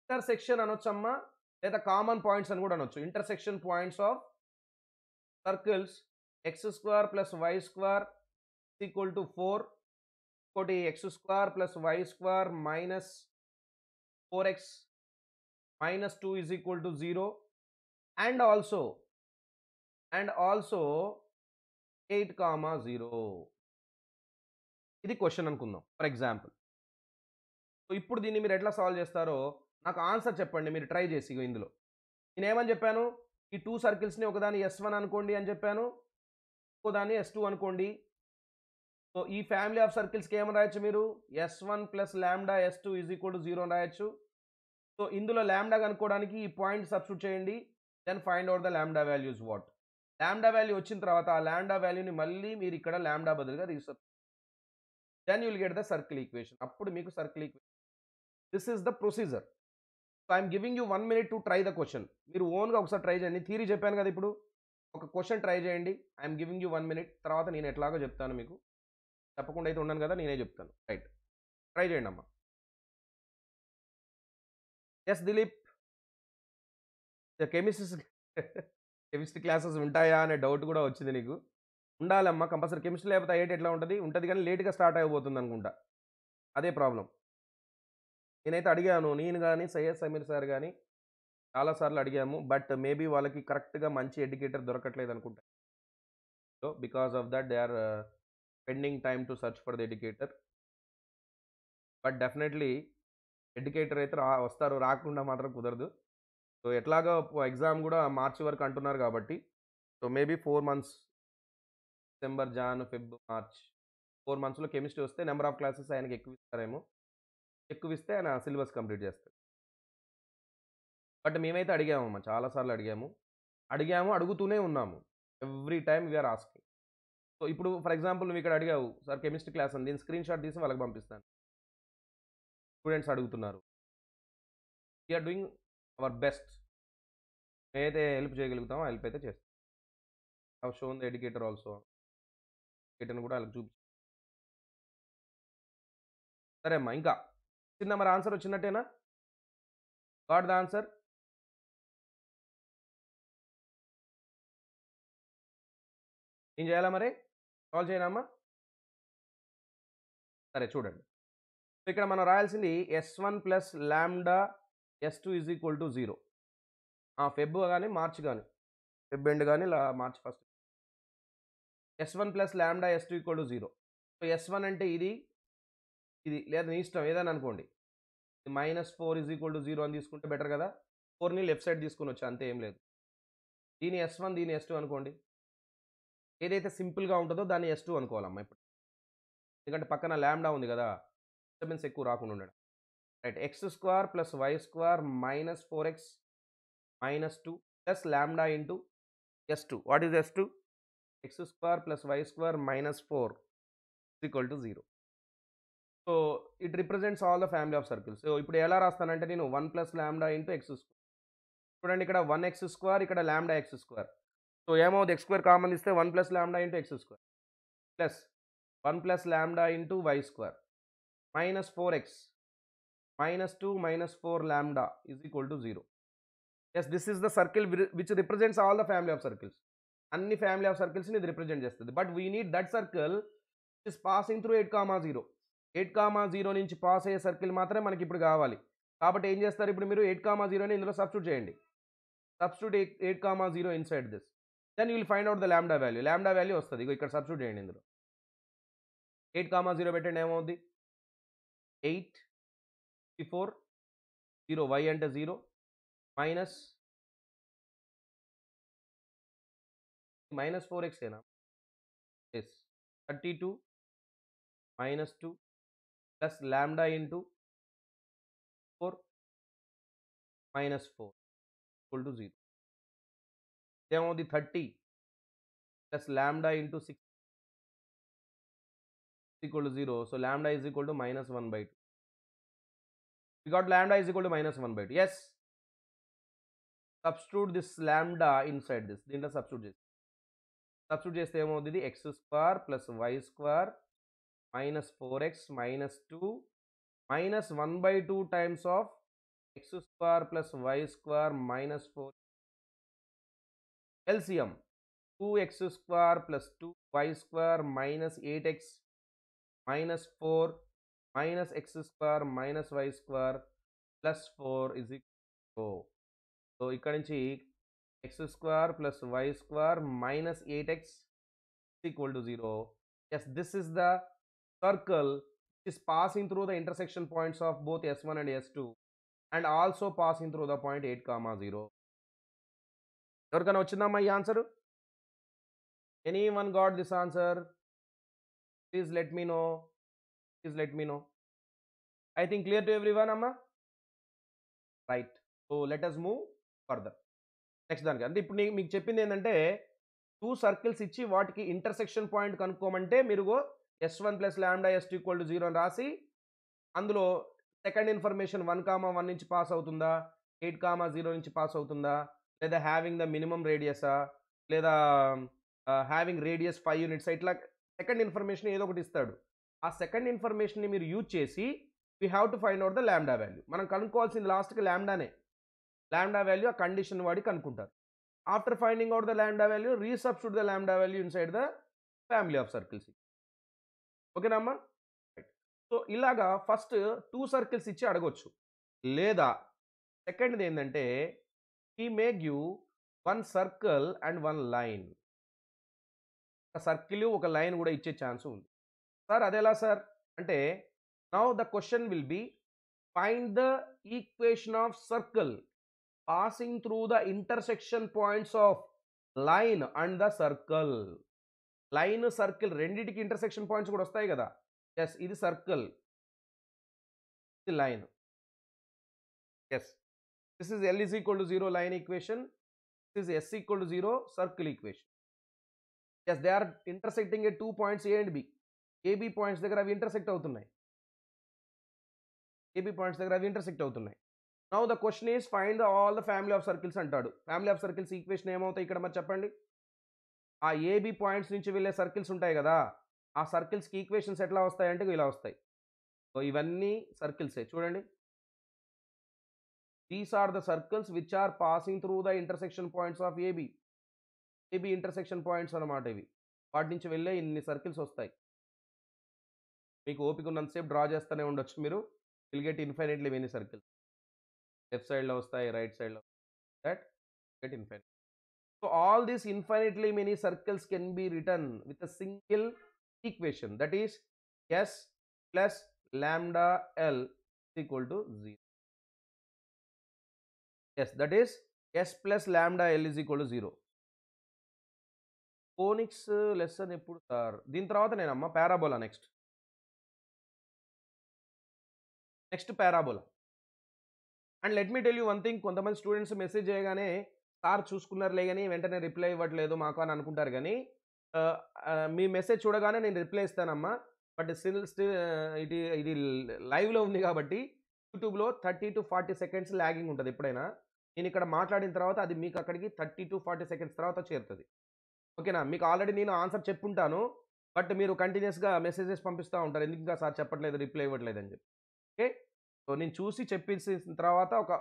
intersection chamma. లేదా కామన్ పాయింట్స్ అని కూడా అనొచ్చు intersection points of circles x square plus why square equal to four ఇంకోటి x square plus why square minus four x minus two is equal to zero and also and also eight comma zero ఇది క్వశ్చన్ అనుకుందాం ఫర్ ఎగ్జాంపుల్ సో ఇప్పుడు దీన్ని మీరు ఎట్లా సాల్వ్ చేస్తారో నాకు ఆన్సర్ చెప్పండి మీరు ట్రై చేసి ఇందులో నేనేమని చెప్పాను ఈ టూ సర్కిల్స్ని ఒకదాన్ని ఎస్ వన్ అనుకోండి అని చెప్పాను ఇంకోదాన్ని ఎస్ టూ అనుకోండి సో ఈ ఫ్యామిలీ ఆఫ్ సర్కిల్స్కి ఏమని రాయొచ్చు మీరు yes one plus lambda yes two is equal to zero అని రాయొచ్చు సో ఇందులో ల్యాండా కనుక్కోవడానికి ఈ పాయింట్ సబ్స్టిట్యూట్ చేయండి then find out the lambda values what lambda value వచ్చిన తర్వాత ఆ ల్యాండా వాల్యూని మళ్ళీ మీరు ఇక్కడ ల్యాండా బదులుగా తీసుకు then you'll get the circle equation అప్పుడు మీకు circle equation this is the procedure I'm giving you one minute to try the question మీరు ఓన్గా ఒకసారి ట్రై చేయండి థీరీ చెప్పాను కదా ఇప్పుడు ఒక క్వశ్చన్ ట్రై చేయండి I'm giving you one minute తర్వాత నేను ఎట్లాగో చెప్తాను మీకు తప్పకుండా అయితే ఉన్నాను కదా నేనే చెప్తాను రైట్ ట్రై చేయండి అమ్మా yes Dilip chemistries chemistry classes ఉంటాయా అనే డౌట్ కూడా వచ్చింది నీకు ఉండాలమ్మా కంపల్సరీ కెమిస్ట్రీ లేకపోతే ఐఐటి e ఎట్లా ఉంటుంది ఉంటుంది కానీ లేట్గా స్టార్ట్ అయిపోతుంది అనుకుంటా అదే ప్రాబ్లం నేనైతే అడిగాను నేను కానీ సయ్యద్ సమీర్ సార్ కానీ చాలాసార్లు అడిగాము బట్ మేబీ వాళ్ళకి కరెక్ట్గా మంచి ఎడ్యుకేటర్ దొరకట్లేదు అనుకుంటా so because of that they are spending time to search for the educator but definitely educator అయితే రా వస్తారు రాకుండా మాత్రం కుదరదు సో ఎట్లాగా ఎగ్జామ్ కూడా మార్చి వరకు అంటున్నారు కాబట్టి so maybe four months December Jan Feb March four మంత్స్లో కెమిస్ట్రీ వస్తే నెంబర్ ఆఫ్ క్లాసెస్ ఆయనకి ఎక్కువ ఇస్తారేమో ఎక్కువ ఇస్తే ఆయన సిలబస్ కంప్లీట్ చేస్తాడు బట్ మేమైతే అడిగామమ్మా చాలాసార్లు అడిగాము అడిగాము అడుగుతూనే ఉన్నాము every time we are asking so ఇప్పుడు ఫర్ ఎగ్జాంపుల్ నువ్వు ఇక్కడ అడిగావు సార్ కెమిస్ట్రీ క్లాస్ అని నేను స్క్రీన్ షాట్ తీసి వాళ్ళకి పంపిస్తాను స్టూడెంట్స్ అడుగుతున్నారు వీఆర్ డూయింగ్ అవర్ బెస్ట్ మేమైతే హెల్ప్ చేయగలుగుతామో హెల్ప్ అయితే చేస్తాం our shown the educator also ఎడ్యుకేటర్ని కూడా వాళ్ళకి చూపి సరే అమ్మా ఇంకా చిన్న మరి ఆన్సర్ వచ్చినట్టేనా గాట్ ద ఆన్సర్ ఏం చేయాలా మరి కాల్ చేయనామా సరే చూడండి సో ఇక్కడ మనం రాయాల్సింది S one plus lambda yes two is equal to zero Feb కానీ మార్చ్ కానీ ఫెబ్ ఎండ్ కానీ ఇలా March first S one plus lambda yes two equal to zero so yes one అంటే ఇది ఇది లేదా నీ ఇష్టం ఏదని అనుకోండి minus four is equal to zero అని తీసుకుంటే బెటర్ కదా ఫోర్ని లెఫ్ట్ సైడ్ తీసుకుని వచ్చా అంతే ఏం లేదు దీని ఎస్ వన్ దీని ఎస్ టూ అనుకోండి ఏదైతే సింపుల్గా ఉంటుందో దాన్ని ఎస్ టూ అనుకోవాలమ్మా ఇప్పుడు ఎందుకంటే పక్కన ల్యాండా ఉంది కదా డిస్టర్బెన్స్ ఎక్కువ రాకుండా ఉండడం right x square plus y square minus four x minus two plus lambda into S two what is S two x square plus y square minus four equal to zero so it represents all the family of circles so ఇప్పుడు ఎలా రాస్తానంటే నేను one plus lambda into x square చూడండి ఇక్కడ వన్ ఎక్స్ స్క్వేర్ ఇక్కడ ల్యాండా ఎక్స్ స్క్వేర్ సో ఏమవుతుంది ఎక్స్ స్క్వేర్ కామన్ ఇస్తే one plus lambda into x square plus one plus lambda into y square minus four x minus two minus four lambda is equal to zero yes this is the circle which represents all the family of circles అన్ని ఫ్యామిలీ ఆఫ్ సర్కిల్స్ని ఇది రిప్రజెంట్ చేస్తుంది but we need that circle is passing through eight comma zero eight comma zero నుంచి పాస్ అయ్యే సర్కిల్ మాత్రమే మనకి ఇప్పుడు కావాలి కాబట్టి ఏం చేస్తారు ఇప్పుడు మీరు ఎయిట్ కామా జీరోని ఇందులో సబ్స్టిట్యూట్ చేయండి substitute eight eight comma zero inside this then you will find out the lambda value lambda value వస్తుంది ఇక ఇక్కడ సబ్స్టిట్యూట్ చేయండి ఇందులో ఎయిట్ కామా జీరో పెట్టండి ఏమవుద్ది eight fifty four zero y అంటే zero minus minus four x ఏనా S thirty two minus two plus lambda into 4 minus 4 equal to 0. Then on the 30 plus lambda into 6 equal to 0. So lambda is equal to minus 1 by 2. We got lambda is equal to minus 1 by 2. Yes. Substitute this lambda inside this. Then substitute this. Substitute చేస్తే the x square plus y square minus 4x minus 2 minus 1 by 2 times of x square plus y square minus 4 LCM 2x square plus 2y square minus 8x minus 4 minus x square minus y square plus 4 is equal to So, ఇక్కడ నుంచి x square plus y square minus 8x is equal to zero. Yes, this is the circle is passing through the intersection points of both S1 and S2 and also passing through the point 8 comma 0. ఎవరికైనా వచ్చిందమ్మా ఈ answer anyone got this answer please let me know please let me know I think clear to everyone అమ్మా right so let us move further next దానికి అంటే ఇప్పుడు మీకు చెప్పింది ఏంటంటే టూ సర్కిల్స్ ఇచ్చి వాటికి ఇంటర్సెక్షన్ పాయింట్ కనుక్కోమంటే మీరు yes one plus lambda S equal to zero అని రాసి అందులో second information one comma one నుంచి పాస్ అవుతుందా ఎయిట్ కామా జీరో నుంచి పాస్ అవుతుందా లేదా హ్యావింగ్ ద మినిమం రేడియసా లేదా హ్యావింగ్ రేడియస్ ఫైవ్ యూనిట్స్ ఇట్లా సెకండ్ ఇన్ఫర్మేషన్ ఏదో ఒకటి ఇస్తాడు ఆ సెకండ్ ఇన్ఫర్మేషన్ని మీరు యూజ్ చేసి we have to find out the lambda value మనం కనుక్కోవాల్సింది లాస్ట్కి ల్యాండానే ల్యాండా వాల్యూ ఆ కండిషన్ వాడి కనుక్కుంటారు after finding out the lambda value resubstitute the lambda value inside the family of circles ఓకేనా అమ్మా సో ఇలాగా ఫస్ట్ టూ సర్కిల్స్ ఇచ్చి అడగొచ్చు లేదా సెకండ్ది ఏంటంటే he make you one circle and one line ఒక సర్కిల్ ఒక లైన్ కూడా ఇచ్చే ఛాన్స్ ఉంది సార్ అదేలా సార్ అంటే now the question will be find the equation of circle passing through the intersection points of line and the circle line circle రెండింటికి ఇంటర్సెక్షన్ పాయింట్స్ కూడా వస్తాయి కదా ఎస్ ఇది సర్కిల్ ఇది line yes this is L is equal to zero line equation this is yes equal to zero circle equation yes they are intersecting a two points A and B AB points దగ్గర అవి ఇంటర్సెక్ట్ అవుతున్నాయి ఏబీ పాయింట్స్ దగ్గర అవి ఇంటర్సెక్ట్ అవుతున్నాయి now the question is find the all the family of circles అంటాడు ఫ్యామిలీ ఆఫ్ సర్కిల్స్ ఈక్వేషన్ ఏమవుతాయి ఇక్కడ మరి చెప్పండి ఆ ఏబి పాయింట్స్ నుంచి వెళ్ళే సర్కిల్స్ ఉంటాయి కదా ఆ సర్కిల్స్కి ఈక్వేషన్స్ ఎట్లా వస్తాయంటే ఇలా వస్తాయి సో ఇవన్నీ సర్కిల్సే చూడండి these are the circles which are passing through the intersection points of AB AB intersection points అనమాట ఇవి వాటి నుంచి వెళ్ళే ఇన్ని సర్కిల్స్ వస్తాయి మీకు ఓపిక ఉన్నంతసేపు డ్రా చేస్తూనే ఉండొచ్చు మీరు will get infinitely many circles left సైడ్లో వస్తాయి రైట్ సైడ్లో that get infinite So all these infinitely many circles can be written with a single equation that is S plus lambda L is equal to 0. Yes, that is S plus lambda L is equal to 0. Conics lesson ఎప్పుడు సార్ దీని తర్వాత నేనమ్మా parabola next next parabola and let me tell you one thing కొంతమంది స్టూడెంట్స్ మెసేజ్ చేయగానే సార్ చూసుకున్నారులే కానీ వెంటనే రిప్లై ఇవ్వట్లేదు మాకు అని అనుకుంటారు కానీ మీ మెసేజ్ చూడగానే నేను రిప్లై ఇస్తానమ్మా బట్ స్టిల్ స్టిల్ ఇది ఇది లైవ్లో ఉంది కాబట్టి యూట్యూబ్లో thirty to forty seconds lagging ఉంటుంది ఎప్పుడైనా నేను ఇక్కడ మాట్లాడిన తర్వాత అది మీకు అక్కడికి థర్టీ టు ఫార్టీ సెకండ్స్ తర్వాత చేరుతుంది ఓకేనా మీకు ఆల్రెడీ నేను ఆన్సర్ చెప్పుంటాను బట్ మీరు కంటిన్యూస్గా మెసేజెస్ పంపిస్తూ ఉంటారు ఎందుకు ఇంకా సార్ చెప్పట్లేదు రిప్లై ఇవ్వట్లేదు అని చెప్పి ఓకే సో నేను చూసి చెప్పేసిన తర్వాత ఒక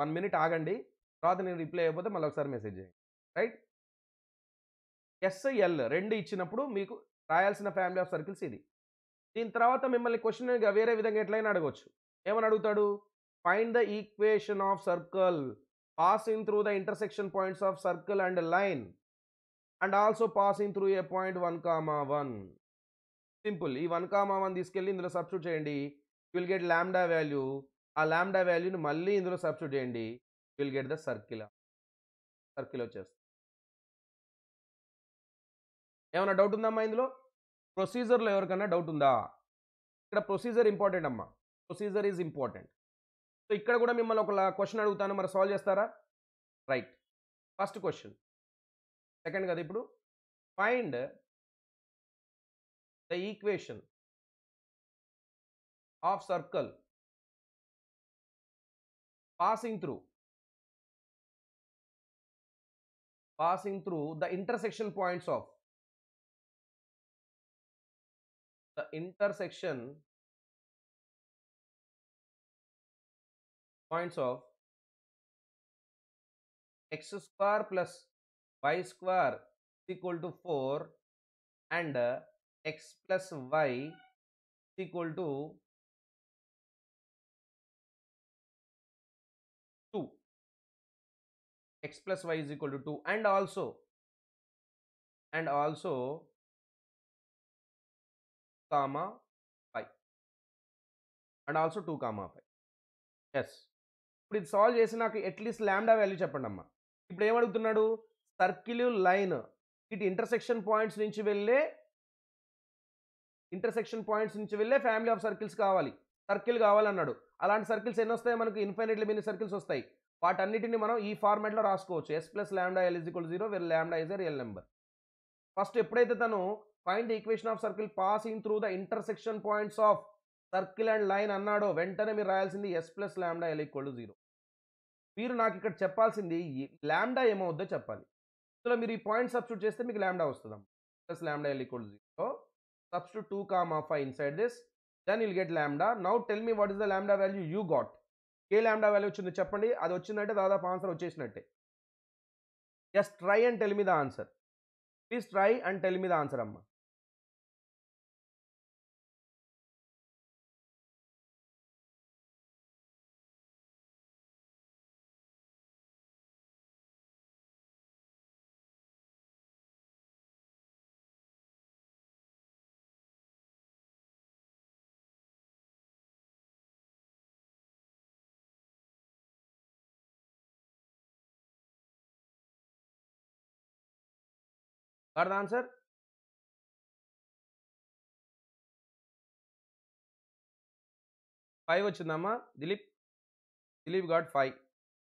వన్ మినిట్ ఆగండి తర్వాత నేను రిప్లై అయిపోతే మళ్ళీ ఒకసారి మెసేజ్ చేయండి రైట్ ఎస్ఐఎల్ రెండు ఇచ్చినప్పుడు మీకు రాయాల్సిన ఫ్యామిలీ ఆఫ్ సర్కిల్స్ ఇది దీని తర్వాత మిమ్మల్ని క్వశ్చన్ వేరే విధంగా ఎట్లయినా అడగవచ్చు ఏమని అడుగుతాడు find the equation of circle passing through the intersection points of circle and line and also passing through a point one comma one simple ఈ వన్ కామా వన్ తీసుకెళ్ళి ఇందులో సబ్స్టిట్యూట్ చేయండి విల్ గెట్ ల్యాండా వాల్యూ ఆ ల్యాండా వాల్యూని మళ్ళీ ఇందులో సబ్స్టిట్యూట్ చేయండి will get the circle circle వచ్చేస్తుంది ఏమైనా డౌట్ ఉందా అమ్మా ఇందులో ప్రొసీజర్లో ఎవరికైనా డౌట్ ఉందా ఇక్కడ ప్రొసీజర్ ఇంపార్టెంట్ అమ్మా ప్రొసీజర్ ఈజ్ ఇంపార్టెంట్ సో ఇక్కడ కూడా మిమ్మల్ని ఒక క్వశ్చన్ అడుగుతాను మరి సాల్వ్ చేస్తారా రైట్ ఫస్ట్ క్వశ్చన్ సెకండ్ కదా ఇప్పుడు find the equation of circle passing through passing through the intersection points of the intersection points of x square plus y square is equal to 4 and uh, x plus y is equal to x plus y is equal to 2 and also and also comma pi and also 2 comma pi yes ఇప్పుడు ఇది సాల్వ్ చేసి నాకు అట్లీస్ట్ ల్యాండా వాల్యూ చెప్పండి అమ్మా ఇప్పుడు ఏమడుగుతున్నాడు సర్కిల్ లైన్ ఇటు ఇంటర్సెక్షన్ పాయింట్స్ నుంచి వెళ్ళే ఇంటర్సెక్షన్ పాయింట్స్ నుంచి వెళ్ళే ఫ్యామిలీ ఆఫ్ సర్కిల్స్ కావాలి సర్కిల్ కావాలన్నాడు అలాంటి సర్కిల్స్ ఎన్ని వస్తాయి మనకు ఇన్ఫైనెట్లీ మెనీ సర్కిల్స్ వస్తాయి వాటన్నిటిని మనం ఈ ఫార్మాట్లో రాసుకోవచ్చు S plus lambda L is equal zero well lambda is a real number first ఎప్పుడైతే తను find equation of circle passing through the intersection points of circle and line అన్నాడో వెంటనే మీరు రాయాల్సింది S plus lambda L equal zero మీరు నాకు ఇక్కడ చెప్పాల్సింది ల్యాండా ఏమవుద్దో చెప్పాలి ఇందులో మీరు ఈ పాయింట్ సబ్స్టిట్యూట్ చేస్తే మీకు ల్యాండా అమ్మ plus lambda L equal zero substitute two comma five inside this then you'll get lambda now tell me what is the lambda value you got కే ల్యాండా వాల్యూ వచ్చిందో చెప్పండి అది వచ్చిందంటే దాదాపు ఆన్సర్ వచ్చేసినట్టే just try and tell the answer please try and tell the answer అమ్మ Are the answer? ఫైవ్ వచ్చిందమ్మా Dilip Dilip got five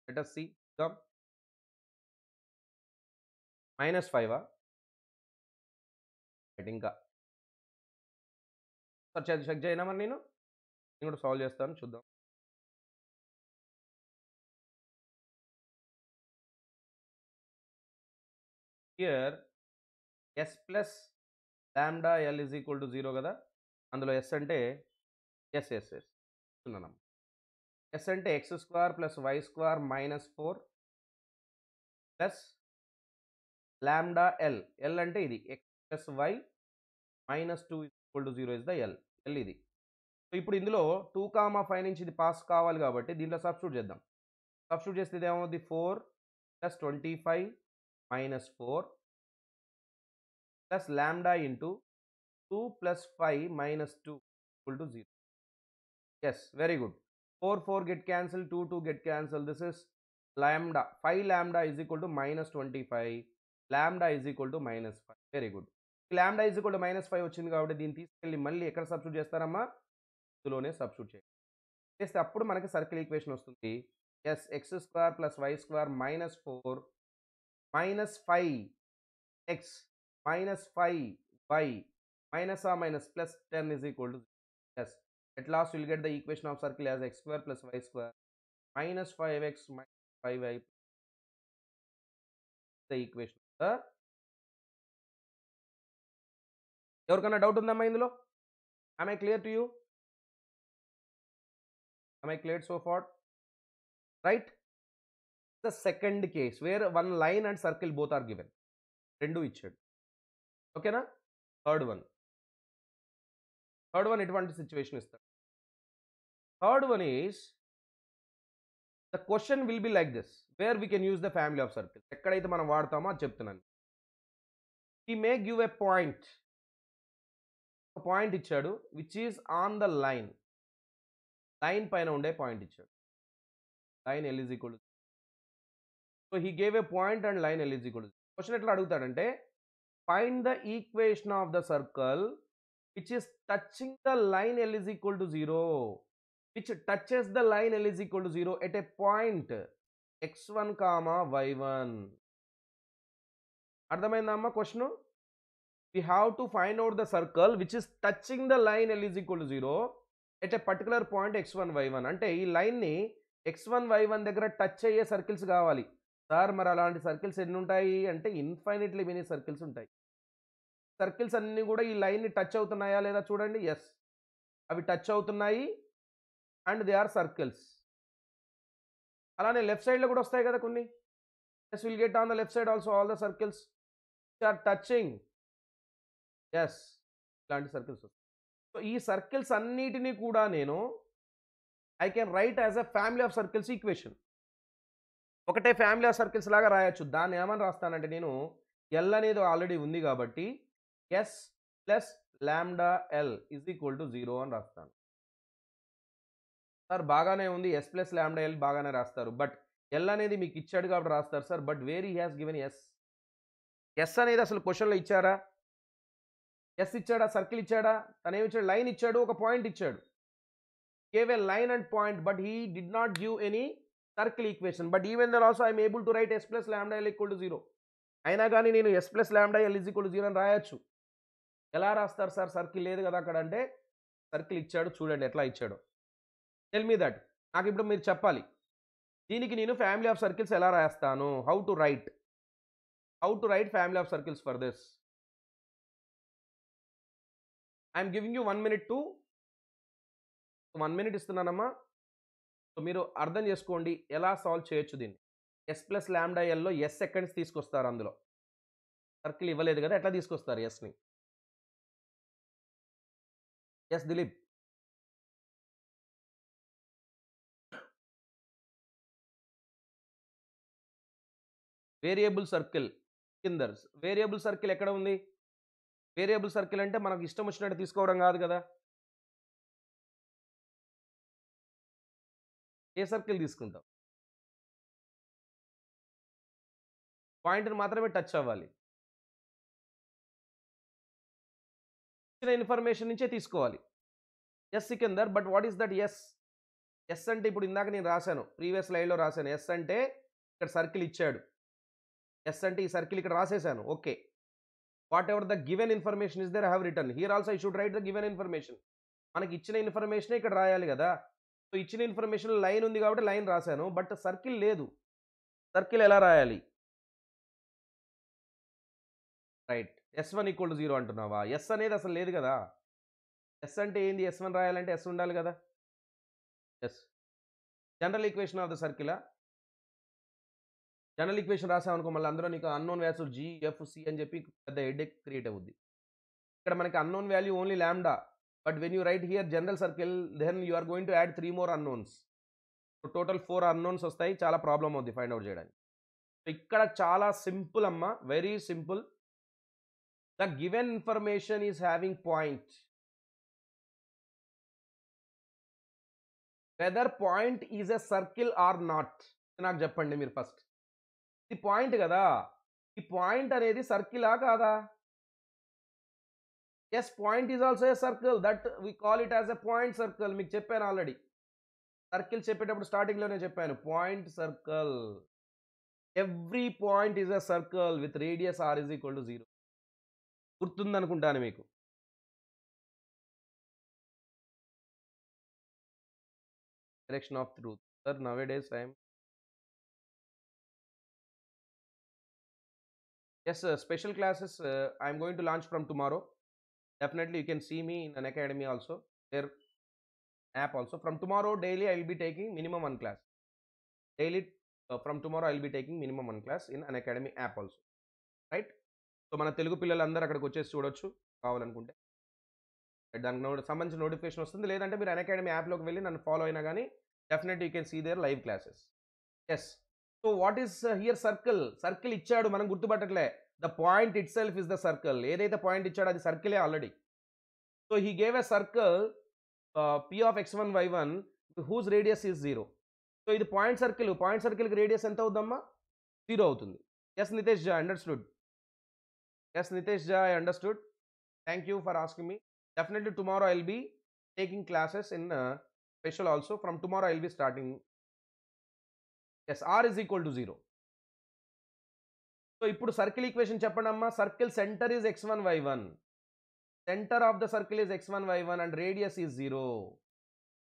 let us see చూద్దాం మైనస్ ఫైవా రైట్ ఇంకా సార్ చదివి చెక్ చేయనా నేను నేను కూడా సాల్వ్ చేస్తాను చూద్దాం here S plus lambda L is equal to zero కదా అందులో ఎస్ అంటే ఎస్ ఎస్ ఎస్ సున్నాం ఎస్ అంటే x square plus y square minus four plus lambda L L అంటే ఇది x plus y minus two equal to zero is the L L ఇది సో ఇప్పుడు ఇందులో టూ కామా ఫైవ్ నుంచి ఇది పాస్ కావాలి కాబట్టి దీంట్లో సబ్స్టిట్యూట్ చేద్దాం సబ్స్టిట్యూట్ చేస్తే ఇది ఏమవుతుంది four plus twenty five minus four plus lambda into two plus five minus two equal to zero yes very good four four get cancel two two get cancel this is lambda five lambda is equal to minus twenty five lambda is equal to minus five very good lambda is equal to minus five వచ్చింది కాబట్టి దీన్ని తీసుకెళ్ళి మళ్ళీ ఎక్కడ సబ్స్టూట్ చేస్తారమ్మా ఇందులోనే సబ్స్టూట్ చేయండి చేస్తే అప్పుడు మనకి సర్కిల్ ఈక్వేషన్ వస్తుంది S x square plus why square minus four minus five x minus 5y minus or minus plus 10 is equal to yes at last you'll get the equation of circle as x square plus y square minus 5x minus 5y the equation of the ఎవరికైనా డౌట్ ఉందమ్మా ఇందులో I'm I clear to you I'm I clear so what right the second case where one line and circle both are given రెండు ఇచ్చాడు ఓకేనా థర్డ్ వన్ థర్డ్ వన్ ఎటువంటి సిచ్యువేషన్ ఇస్తాడు third one is the question will be like this where we can use the family of circles ఎక్కడైతే మనం వాడతామో అది చెప్తున్నాను he may give a point ఒక పాయింట్ ఇచ్చాడు which is on the line line పైన ఉండే పాయింట్ ఇచ్చాడు line L is so he gave a point and line L is question ఎట్లా అడుగుతాడంటే find the equation of the circle which is touching the line L is equal to 0 which touches the line L is equal to 0 at a point x1 comma y1 అర్థమైందా అమ్మ question we have to find out the circle which is touching the line L is equal to zero at a particular point x one y one అంటే ఈ లైన్ని ఎక్స్ వన్ వై వన్ దగ్గర టచ్ అయ్యే సర్కిల్స్ కావాలి సార్ మరి అలాంటి సర్కిల్స్ ఎన్ని ఉంటాయి అంటే ఇన్ఫైనిట్లీ మినీ సర్కిల్స్ ఉంటాయి సర్కిల్స్ అన్నీ కూడా ఈ లైన్ని టచ్ అవుతున్నాయా లేదా చూడండి ఎస్ అవి టచ్ అవుతున్నాయి అండ్ దే ఆర్ సర్కిల్స్ అలానే లెఫ్ట్ సైడ్లో కూడా వస్తాయి కదా కొన్ని yes will get on the left side also all the circles are touching yes ఇలాంటి సర్కిల్స్ వస్తాయి సో ఈ సర్కిల్స్ అన్నిటినీ కూడా నేను I can write as a family of circles equation ఒకటే ఫ్యామిలీ ఆఫ్ సర్కిల్స్ లాగా రాయొచ్చు దాన్ని ఏమని రాస్తానంటే నేను ఎల్ అనేది ఆల్రెడీ ఉంది కాబట్టి S plus lambda L is equal to zero అని రాస్తాను సార్ బాగానే ఉంది ఎస్ ప్లస్ ల్యాండా ఎల్ బాగానే రాస్తారు బట్ ఎల్ అనేది మీకు ఇచ్చాడు కాబట్టి రాస్తారు sir but where has given S S అనేది అసలు క్వశ్చన్లో ఇచ్చారా ఎస్ ఇచ్చాడా సర్కిల్ ఇచ్చాడా తనేమి ఇచ్చాడు లైన్ ఇచ్చాడు ఒక పాయింట్ ఇచ్చాడు gave a line and point but he did not give any circle equation but even there also I'm able to write S plus lambda L equal to zero అయినా కానీ నేను S plus lambda L is equal to zero అని రాయొచ్చు ఎలా రాస్తారు సార్ సర్కిల్ లేదు కదా అక్కడ అంటే సర్కిల్ ఇచ్చాడు చూడండి ఎట్లా ఇచ్చాడు టెల్ మీ దట్ నాకు ఇప్పుడు మీరు చెప్పాలి దీనికి నేను ఫ్యామిలీ ఆఫ్ సర్కిల్స్ ఎలా రాస్తాను how to write how to write family of circles for this I'm giving you one minute to one minute ఇస్తున్నానమ్మా సో మీరు అర్థం చేసుకోండి ఎలా సాల్వ్ చేయొచ్చు దీన్ని ఎస్ ప్లస్ ల్యాండ్ ఎల్లో ఎస్ సెకండ్స్ తీసుకొస్తారు అందులో సర్కిల్ ఇవ్వలేదు కదా ఎట్లా తీసుకొస్తారు ఎస్ని ఎస్ దిలీప్ వేరియబుల్ సర్కిల్ కిందర్స్ వేరియబుల్ సర్కిల్ ఎక్కడ ఉంది వేరియబుల్ సర్కిల్ అంటే మనకు ఇష్టం వచ్చినట్టు తీసుకోవడం కాదు కదా ఏ సర్కిల్ తీసుకుంటాం పాయింట్ని మాత్రమే టచ్ అవ్వాలి ఇచ్చిన ఇన్ఫర్మేషన్ నుంచే తీసుకోవాలి yes Sikandar but what is that S S అంటే ఇప్పుడు ఇందాక నేను రాశాను ప్రీవియస్ లైన్లో రాశాను ఎస్ అంటే ఇక్కడ సర్కిల్ ఇచ్చాడు ఎస్ అంటే ఈ సర్కిల్ ఇక్కడ రాసేసాను okay whatever the given information is there have return here also I should write the given information మనకి ఇచ్చిన ఇన్ఫర్మేషనే ఇక్కడ రాయాలి కదా సో ఇచ్చిన ఇన్ఫర్మేషన్ లైన్ ఉంది కాబట్టి లైన్ రాశాను బట్ సర్కిల్ లేదు సర్కిల్ ఎలా రాయాలి right S one equal to zero అంటున్నావా ఎస్ అనేది అసలు లేదు కదా ఎస్ అంటే ఏంది ఎస్ వన్ రాయాలంటే ఎస్ ఉండాలి కదా S general equation of the సర్కిలా జనరల్ ఈక్వేషన్ రాసామనుకో మళ్ళీ అందులో నీకు అన్నోన్ వ్యాస్ జీ ఎఫ్ సి అని చెప్పి పెద్ద హెడ్ఏక్ క్రియేట్ అవుద్ది ఇక్కడ మనకి unknown value only lambda but when you write here general circle then you are going to add three more unknowns total four unknowns వస్తాయి చాలా ప్రాబ్లం అవుద్ది ఫైండ్ అవుట్ చేయడానికి ఇక్కడ చాలా సింపుల్ అమ్మ very simple the given information is having point whether point is a circle or not నాకు చెప్పండి మీరు ఫస్ట్ ఇది పాయింట్ కదా ఈ పాయింట్ అనేది సర్కిలా కాదా yes point is also a circle that we call it as a point circle మీకు చెప్పాను ఆల్రెడీ సర్కిల్ చెప్పేటప్పుడు స్టార్టింగ్లోనే చెప్పాను point circle every point is a circle with radius r is equal to గుర్తుందనుకుంటాను మీకు direction of truth sir nowadays I'm yes special classes uh, i'm going to launch from tomorrow definitely you can see me in an academy also their app also from tomorrow daily i will be taking minimum one class daily uh, from tomorrow i will be taking minimum one class in an academy app also right so మన తెలుగు పిల్లలందరూ అక్కడికి వచ్చేసి చూడొచ్చు కావాలనుకుంటే దానికి సంబంధించిన నోటిఫికేషన్ వస్తుంది లేదంటే మీరు అనకాడమీ యాప్లోకి వెళ్ళి నన్ను ఫాలో అయినా కానీ definite you can see there live classes yes so what is here circle circle ఇచ్చాడు మనం గుర్తుపట్టట్లే the point itself is the circle ఏదైతే పాయింట్ ఇచ్చాడో అది సర్కిలే already so he gave a circle P of x one y one whose radius is zero so ఇది పాయింట్ సర్కిల్ పాయింట్ సర్కిల్కి రేడియస్ ఎంత అవుద్దమ్మా జీరో అవుతుంది yes Nitesh understood Yes, Nitesh Jha, I understood. Thank you for asking me. Definitely tomorrow I'll be taking classes in uh, special also. From tomorrow I'll be starting. Yes, R is equal to 0. so ఇప్పుడు సర్కిల్ ఈక్వేషన్ చెప్పండి అమ్మా circle centre is x one y one centre of the circle is and radius is one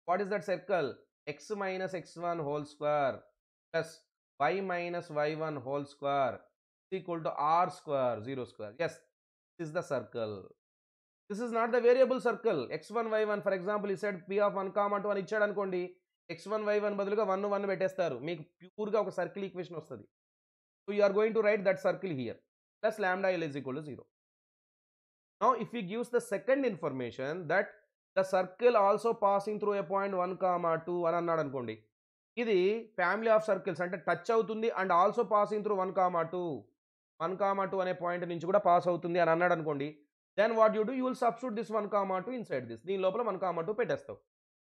what is that circle x minus that circle x minus x one whole square plus y minus equal to r square 0 square yes this is the circle this is not the variable circle x1 y1 for example he said p of 1 comma 2 అని ఇచ్చాడు అనుకోండి x1 y1 బదులుగా 1 1 పెట్టేస్తారు మీకు ప్యూర్ గా ఒక సర్కిల్ ఈక్వేషన్ వస్తుంది so you are going to write that circle here plus lambda L is equal to 0 now if he gives the second information that the circle also passing through a point 1 comma 2 అని అన్నాడు అనుకోండి ఇది ఫ్యామిలీ ఆఫ్ సర్కిల్స్ అంటే టచ్ అవుతుంది and also passing through one comma two one comma two అనే పాయింట్ నుంచి కూడా పాస్ అవుతుంది అని అన్నాడు అనుకోండి then what you do you will substitute this one comma two inside this దీని లోపల వన్ కామా టూ పెట్టేస్తావు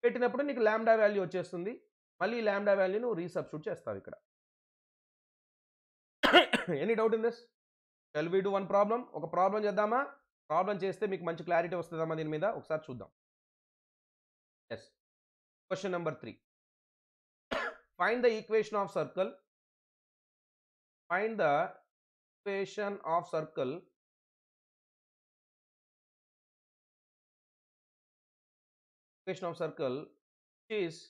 పెట్టినప్పుడు నీకు ల్యాండా వాల్యూ వచ్చేస్తుంది మళ్ళీ ల్యాండా వాల్యూ నువ్వు రీసబ్స్టిట్యూట్ చేస్తావు ఇక్కడ any doubt in this tell we do one problem ఒక ప్రాబ్లం చేద్దామా ప్రాబ్లం చేస్తే మీకు మంచి క్లారిటీ వస్తుందమ్మా దీని మీద ఒకసారి చూద్దాం yes question number three find the equation of circle find the participation of circle participation of circle is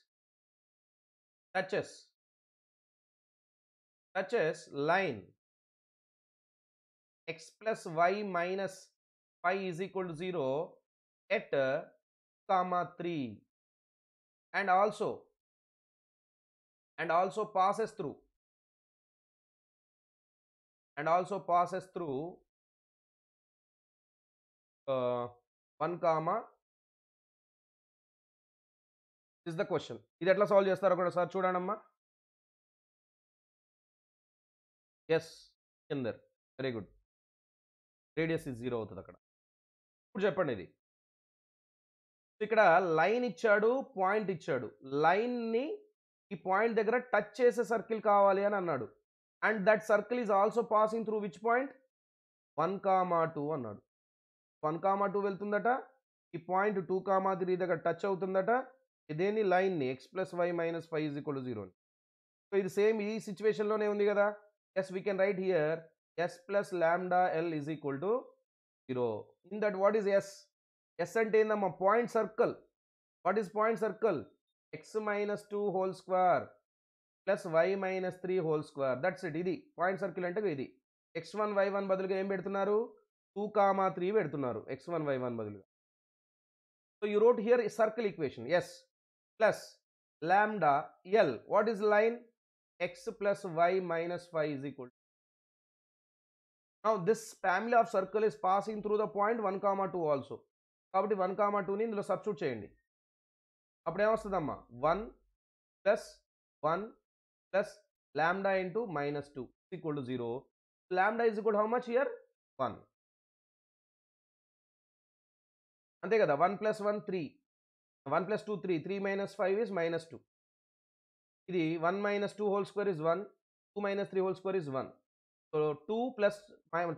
touches touches line x plus y minus pi is equal to 0 at uh, comma 3 and also and also passes through and also passes through one comma is the question ఇది ఎట్లా సాల్వ్ చేస్తారో కూడా సార్ చూడండమ్మా ఎస్ కిందర్ very good radius is zero అవుతుంది అక్కడ ఇప్పుడు చెప్పండి ఇది ఇక్కడ లైన్ ఇచ్చాడు పాయింట్ ఇచ్చాడు లైన్ని ఈ పాయింట్ దగ్గర టచ్ చేసే సర్కిల్ కావాలి అని అన్నాడు and that circle is also passing through which point one comma two అన్నాడు వన్ కామా టూ వెళ్తుందట ఈ పాయింట్ టూ కామా త్రీ దగ్గర టచ్ అవుతుందట ఇదేని లైన్ని x plus y minus five is equal zero so ఇది సేమ్ ఈ సిచ్యువేషన్లోనే ఉంది కదా yes we can write here S plus lambda L is equal to zero in that what is S S అంటే ఏందమ్మా point circle what is point circle x minus two whole square plus y minus three whole square that's it ఇది పాయింట్ సర్కిల్ అంటే ఇది ఎక్స్ వన్ వై వన్ బదులుగా ఏం పెడుతున్నారు టూ కామా త్రీ పెడుతున్నారు ఎక్స్ వన్ వై వన్ బదులుగా so you wrote here circle equation S plus lambda L what is line x plus y minus five is equal now this family of circle is passing through the point one comma two also కాబట్టి వన్ కామా టూని ఇందులో సబ్స్టిట్యూట్ చేయండి అప్పుడు ఏమొస్తుందమ్మా one plus one plus lambda into minus 2 is equal to 0. Lambda is equal to how much here? 1. And take a 1 plus 1, 3. 1 plus 2, 3. 3 minus 5 is minus 2. 1 minus 2 whole square is 1. 2 minus 3 whole square is 1. So 2 plus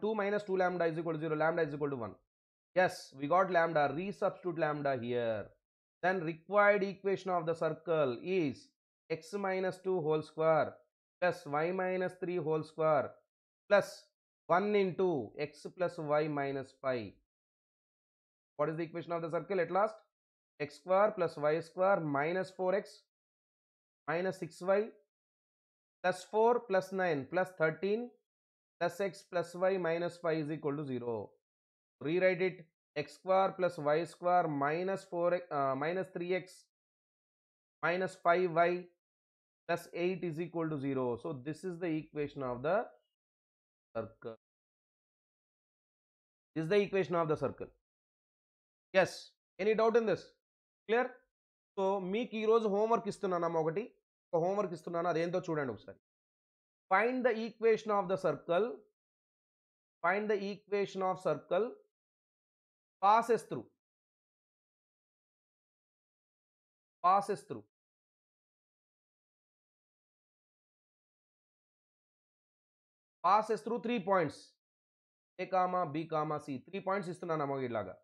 2 minus 2 lambda is equal to 0. Lambda is equal to 1. Yes, we got lambda. Re substitute lambda here. Then required equation of the circle is x minus 2 whole square plus y minus 3 whole square plus 1 into x plus y minus 5. What is the equation of the circle at last? x square plus y square minus 4x minus 6y plus 4 plus 9 plus 13 plus x plus y minus 5 is equal to 0. Rewrite it x square plus y square minus 4 uh, minus 3x minus 5y plus 8 is equal to 0. So this is the equation of the circle. This is the equation of the circle. Yes. Any doubt in this? Clear? so roju homework ఈరోజు హోంవర్క్ okati ఒకటి homework హోంవర్క్ adento chudandi చూడండి sari find the equation of the circle find the equation of circle passes through passes through passes through three points A comma B comma C three points ఇస్తున్నాను అమ్మ ఇలాగా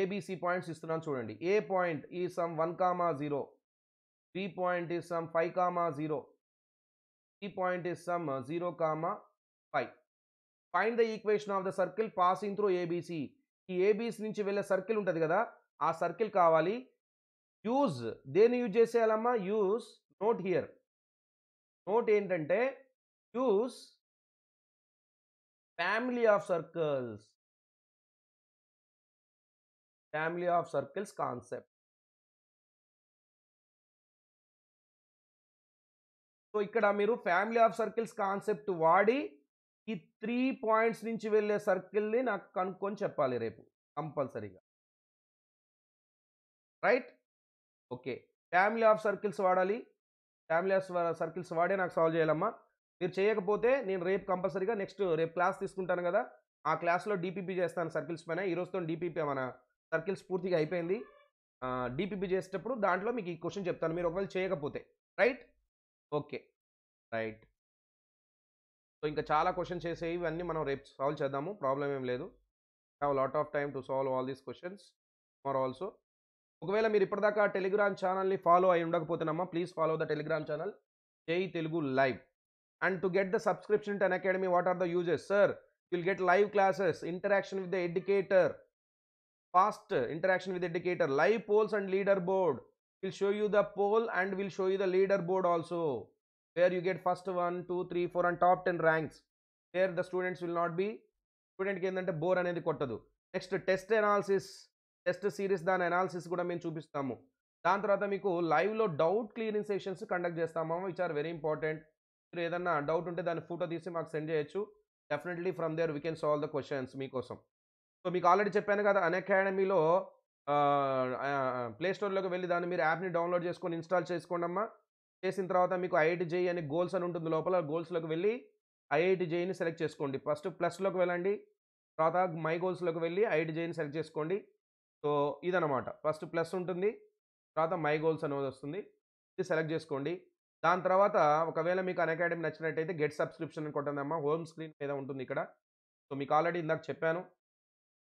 ఏబిసి పాయింట్స్ ఇస్తున్నాను చూడండి ఏ పాయింట్ ఈ some one comma zero B point ఈ సమ్ ఫైవ్ కామా జీరో ఈ పాయింట్ ఈ some zero comma five find the equation of the circle passing through ABC ఈ ఏబీసీ నుంచి వెళ్ళే సర్కిల్ ఉంటుంది కదా ఆ సర్కిల్ కావాలి యూజ్ దేన్ని యూజ్ చేసేయాలమ్మా యూజ్ నోట్ హియర్ నోట్ ఏంటంటే use family of circles family of circles concept so ఇక్కడ మీరు ఫ్యామిలీ ఆఫ్ సర్కిల్స్ కాన్సెప్ట్ వాడి ఈ త్రీ పాయింట్స్ నుంచి వెళ్ళే సర్కిల్ని నాకు కనుక్కొని చెప్పాలి రేపు కంపల్సరీగా right okay family of circles వాడాలి ఫ్యామిలీ ఆఫ్ సర్కిల్స్ వాడే నాకు సాల్వ్ చేయాలమ్మా మీరు చేయకపోతే నేను రేపు కంపల్సరీగా నెక్స్ట్ రేపు క్లాస్ తీసుకుంటాను కదా ఆ క్లాస్లో డీపీపీ చేస్తాను సర్కిల్స్ పైన ఈరోజుతో డీపీపీ మన సర్కిల్స్ పూర్తిగా అయిపోయింది డీపీపీ చేసేటప్పుడు దాంట్లో మీకు ఈ క్వశ్చన్ చెప్తాను మీరు ఒకవేళ చేయకపోతే రైట్ ఓకే రైట్ సో ఇంకా చాలా క్వశ్చన్ చేసే ఇవన్నీ మనం రేపు సాల్వ్ చేద్దాము ప్రాబ్లం ఏం లేదు have lot of time to solve all these questions more also ఒకవేళ మీరు ఇప్పటిదాకా టెలిగ్రామ్ ఛానల్ని ఫాలో అయి ఉండకపోతేనమ్మా please follow the Telegram channel Jai Telugu live And to get the subscription to an academy, what are the uses? Sir, you'll get live classes, interaction with the educator, fast interaction with educator, live polls and leaderboard. We'll show you the poll and we'll show you the leaderboard also, where you get first one, two, three, four, and top 10 ranks. Here the students will not be స్టూడెంట్కి ఏంటంటే బోర్ అనేది కొట్టదు next test analysis test series దాని ఎనాలిసిస్ కూడా మేము చూపిస్తాము దాని తర్వాత మీకు లైవ్లో డౌట్ క్లియరింగ్ సెషన్స్ కండక్ట్ చేస్తాము విచ్ ఆర్ వెరీ ఇంపార్టెంట్ మీరు ఏదన్నా డౌట్ ఉంటే దాని ఫోటో తీసి మాకు సెండ్ చేయొచ్చు definitely from there we can solve the questions మీకోసం సో మీకు ఆల్రెడీ చెప్పాను కదా అన్ అకాడమీలో ప్లేస్టోర్లోకి వెళ్ళి దాన్ని మీరు యాప్ని డౌన్లోడ్ చేసుకొని ఇన్స్టాల్ చేసుకోండి అమ్మా చేసిన తర్వాత మీకు ఐఐటి జేఈ అని గోల్స్ అని ఉంటుంది లోపల గోల్స్లోకి వెళ్ళి ఐఐటి జేఈని సెలెక్ట్ చేసుకోండి ఫస్ట్ ప్లస్లోకి వెళ్ళండి తర్వాత మై గోల్స్లోకి వెళ్ళి ఐఐటి జేఈని సెలెక్ట్ చేసుకోండి సో ఇదనమాట ఫస్ట్ ప్లస్ ఉంటుంది తర్వాత మై గోల్స్ అనేది వస్తుంది ఇది సెలెక్ట్ చేసుకోండి దాని తర్వాత ఒకవేళ మీకు అకాడమీ నచ్చినట్టయితే గెట్ సబ్స్క్రిప్షన్ అని కొట్టందమ్మా హోమ్ స్క్రీన్ మీద ఉంటుంది ఇక్కడ సో మీకు ఆల్రెడీ ఇందాక చెప్పాను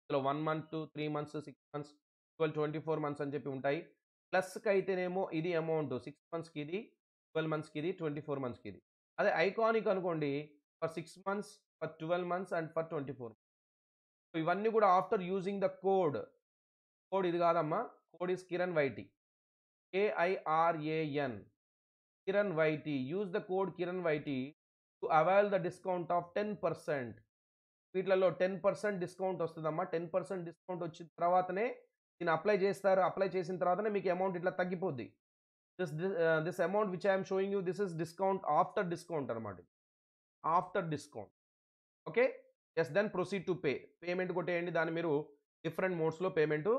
ఇందులో one month three months six months twelve twenty four months అని చెప్పి ఉంటాయి ప్లస్కి అయితేనేమో ఇది అమౌంట్ సిక్స్ మంత్స్కి ఇది ట్వెల్వ్ మంత్స్కి ఇది ట్వంటీ ఫోర్ మంత్స్కి ఇది అదే ఐకానిక్ అనుకోండి for six months for twelve months and for twenty four so ఇవన్నీ కూడా after using the code code ఇది కాదమ్మా code is Kiran YT K I R A N Kiran Kiran YT. The code Kiran YT to avail the discount of ten percent వీటిలలో టెన్ పర్సెంట్ డిస్కౌంట్ వస్తుందమ్మా టెన్ పర్సెంట్ డిస్కౌంట్ వచ్చిన తర్వాతనే దీన్ని అప్లై చేస్తారు అప్లై చేసిన తర్వాతనే మీకు అమౌంట్ ఇట్లా తగ్గిపోద్ది this this amount which I'm showing you this is discount after discount అనమాట after discount okay yes then proceed to pay payment కొట్టేయండి దాన్ని మీరు డిఫరెంట్ మోడ్స్లో పేమెంటు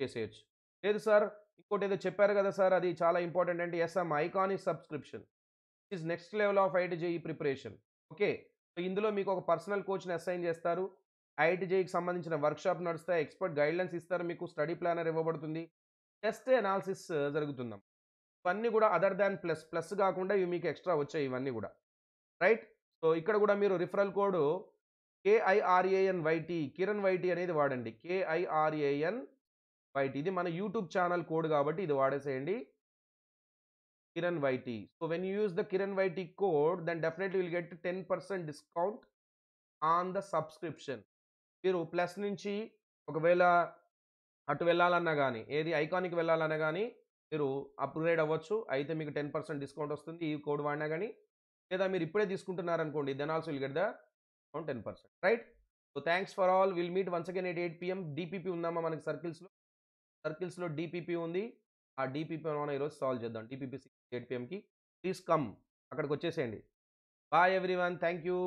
చేసేయచ్చు లేదు సార్ ఇంకోటి ఏదో చెప్పారు కదా సార్ అది చాలా ఇంపార్టెంట్ అంటే yes iconic subscription is next level of IIT JEE preparation okay so ఇందులో మీకు ఒక పర్సనల్ కోచ్ని అసైన్ చేస్తారు ఐటీజేఈకి సంబంధించిన వర్క్షాప్ నడుస్తాయి ఎక్స్పర్ట్ గైడ్లైన్స్ ఇస్తారు మీకు స్టడీ ప్లానర్ ఇవ్వబడుతుంది టెస్ట్ అనాలిసిస్ uh, జరుగుతుందాం ఇవన్నీ కూడా అదర్ దాన్ ప్లస్ ప్లస్ కాకుండా ఇవి మీకు ఎక్స్ట్రా వచ్చాయి ఇవన్నీ కూడా రైట్ సో ఇక్కడ కూడా మీరు referral code K I R A N YT Kiran YT అనేది వాడండి కేఐఆర్ఏఎన్ వైట్ ఇది మన యూట్యూబ్ ఛానల్ కోడ్ కాబట్టి ఇది వాడేసేయండి Kiran YT so when you use the Kiran YT code then definitely will get ten percent discount on the subscription మీరు ప్లస్ నుంచి ఒకవేళ అటు వెళ్ళాలన్నా కానీ ఏది ఐకానిక్ వెళ్ళాలన్నా కానీ మీరు అప్గ్రేడ్ అవ్వచ్చు అయితే మీకు టెన్ పర్సెంట్ డిస్కౌంట్ వస్తుంది ఈ కోడ్ వాడినా కానీ లేదా మీరు ఇప్పుడే తీసుకుంటున్నారనుకోండి then also will get the ten percent right so thanks for all will meet once again at eight PM DPP ఉందామా మనకి సర్కిల్స్లో సర్కిల్స్లో డిపిపి ఉంది ఆ డిపిపి మనం ఈరోజు సాల్వ్ చేద్దాం డిపిపి సిక్స్ ఎయిట్ పిఎంకి ప్లీజ్ కమ్ అక్కడికి వచ్చేసేయండి బాయ్ ఎవ్రీవన్ థ్యాంక్ యూ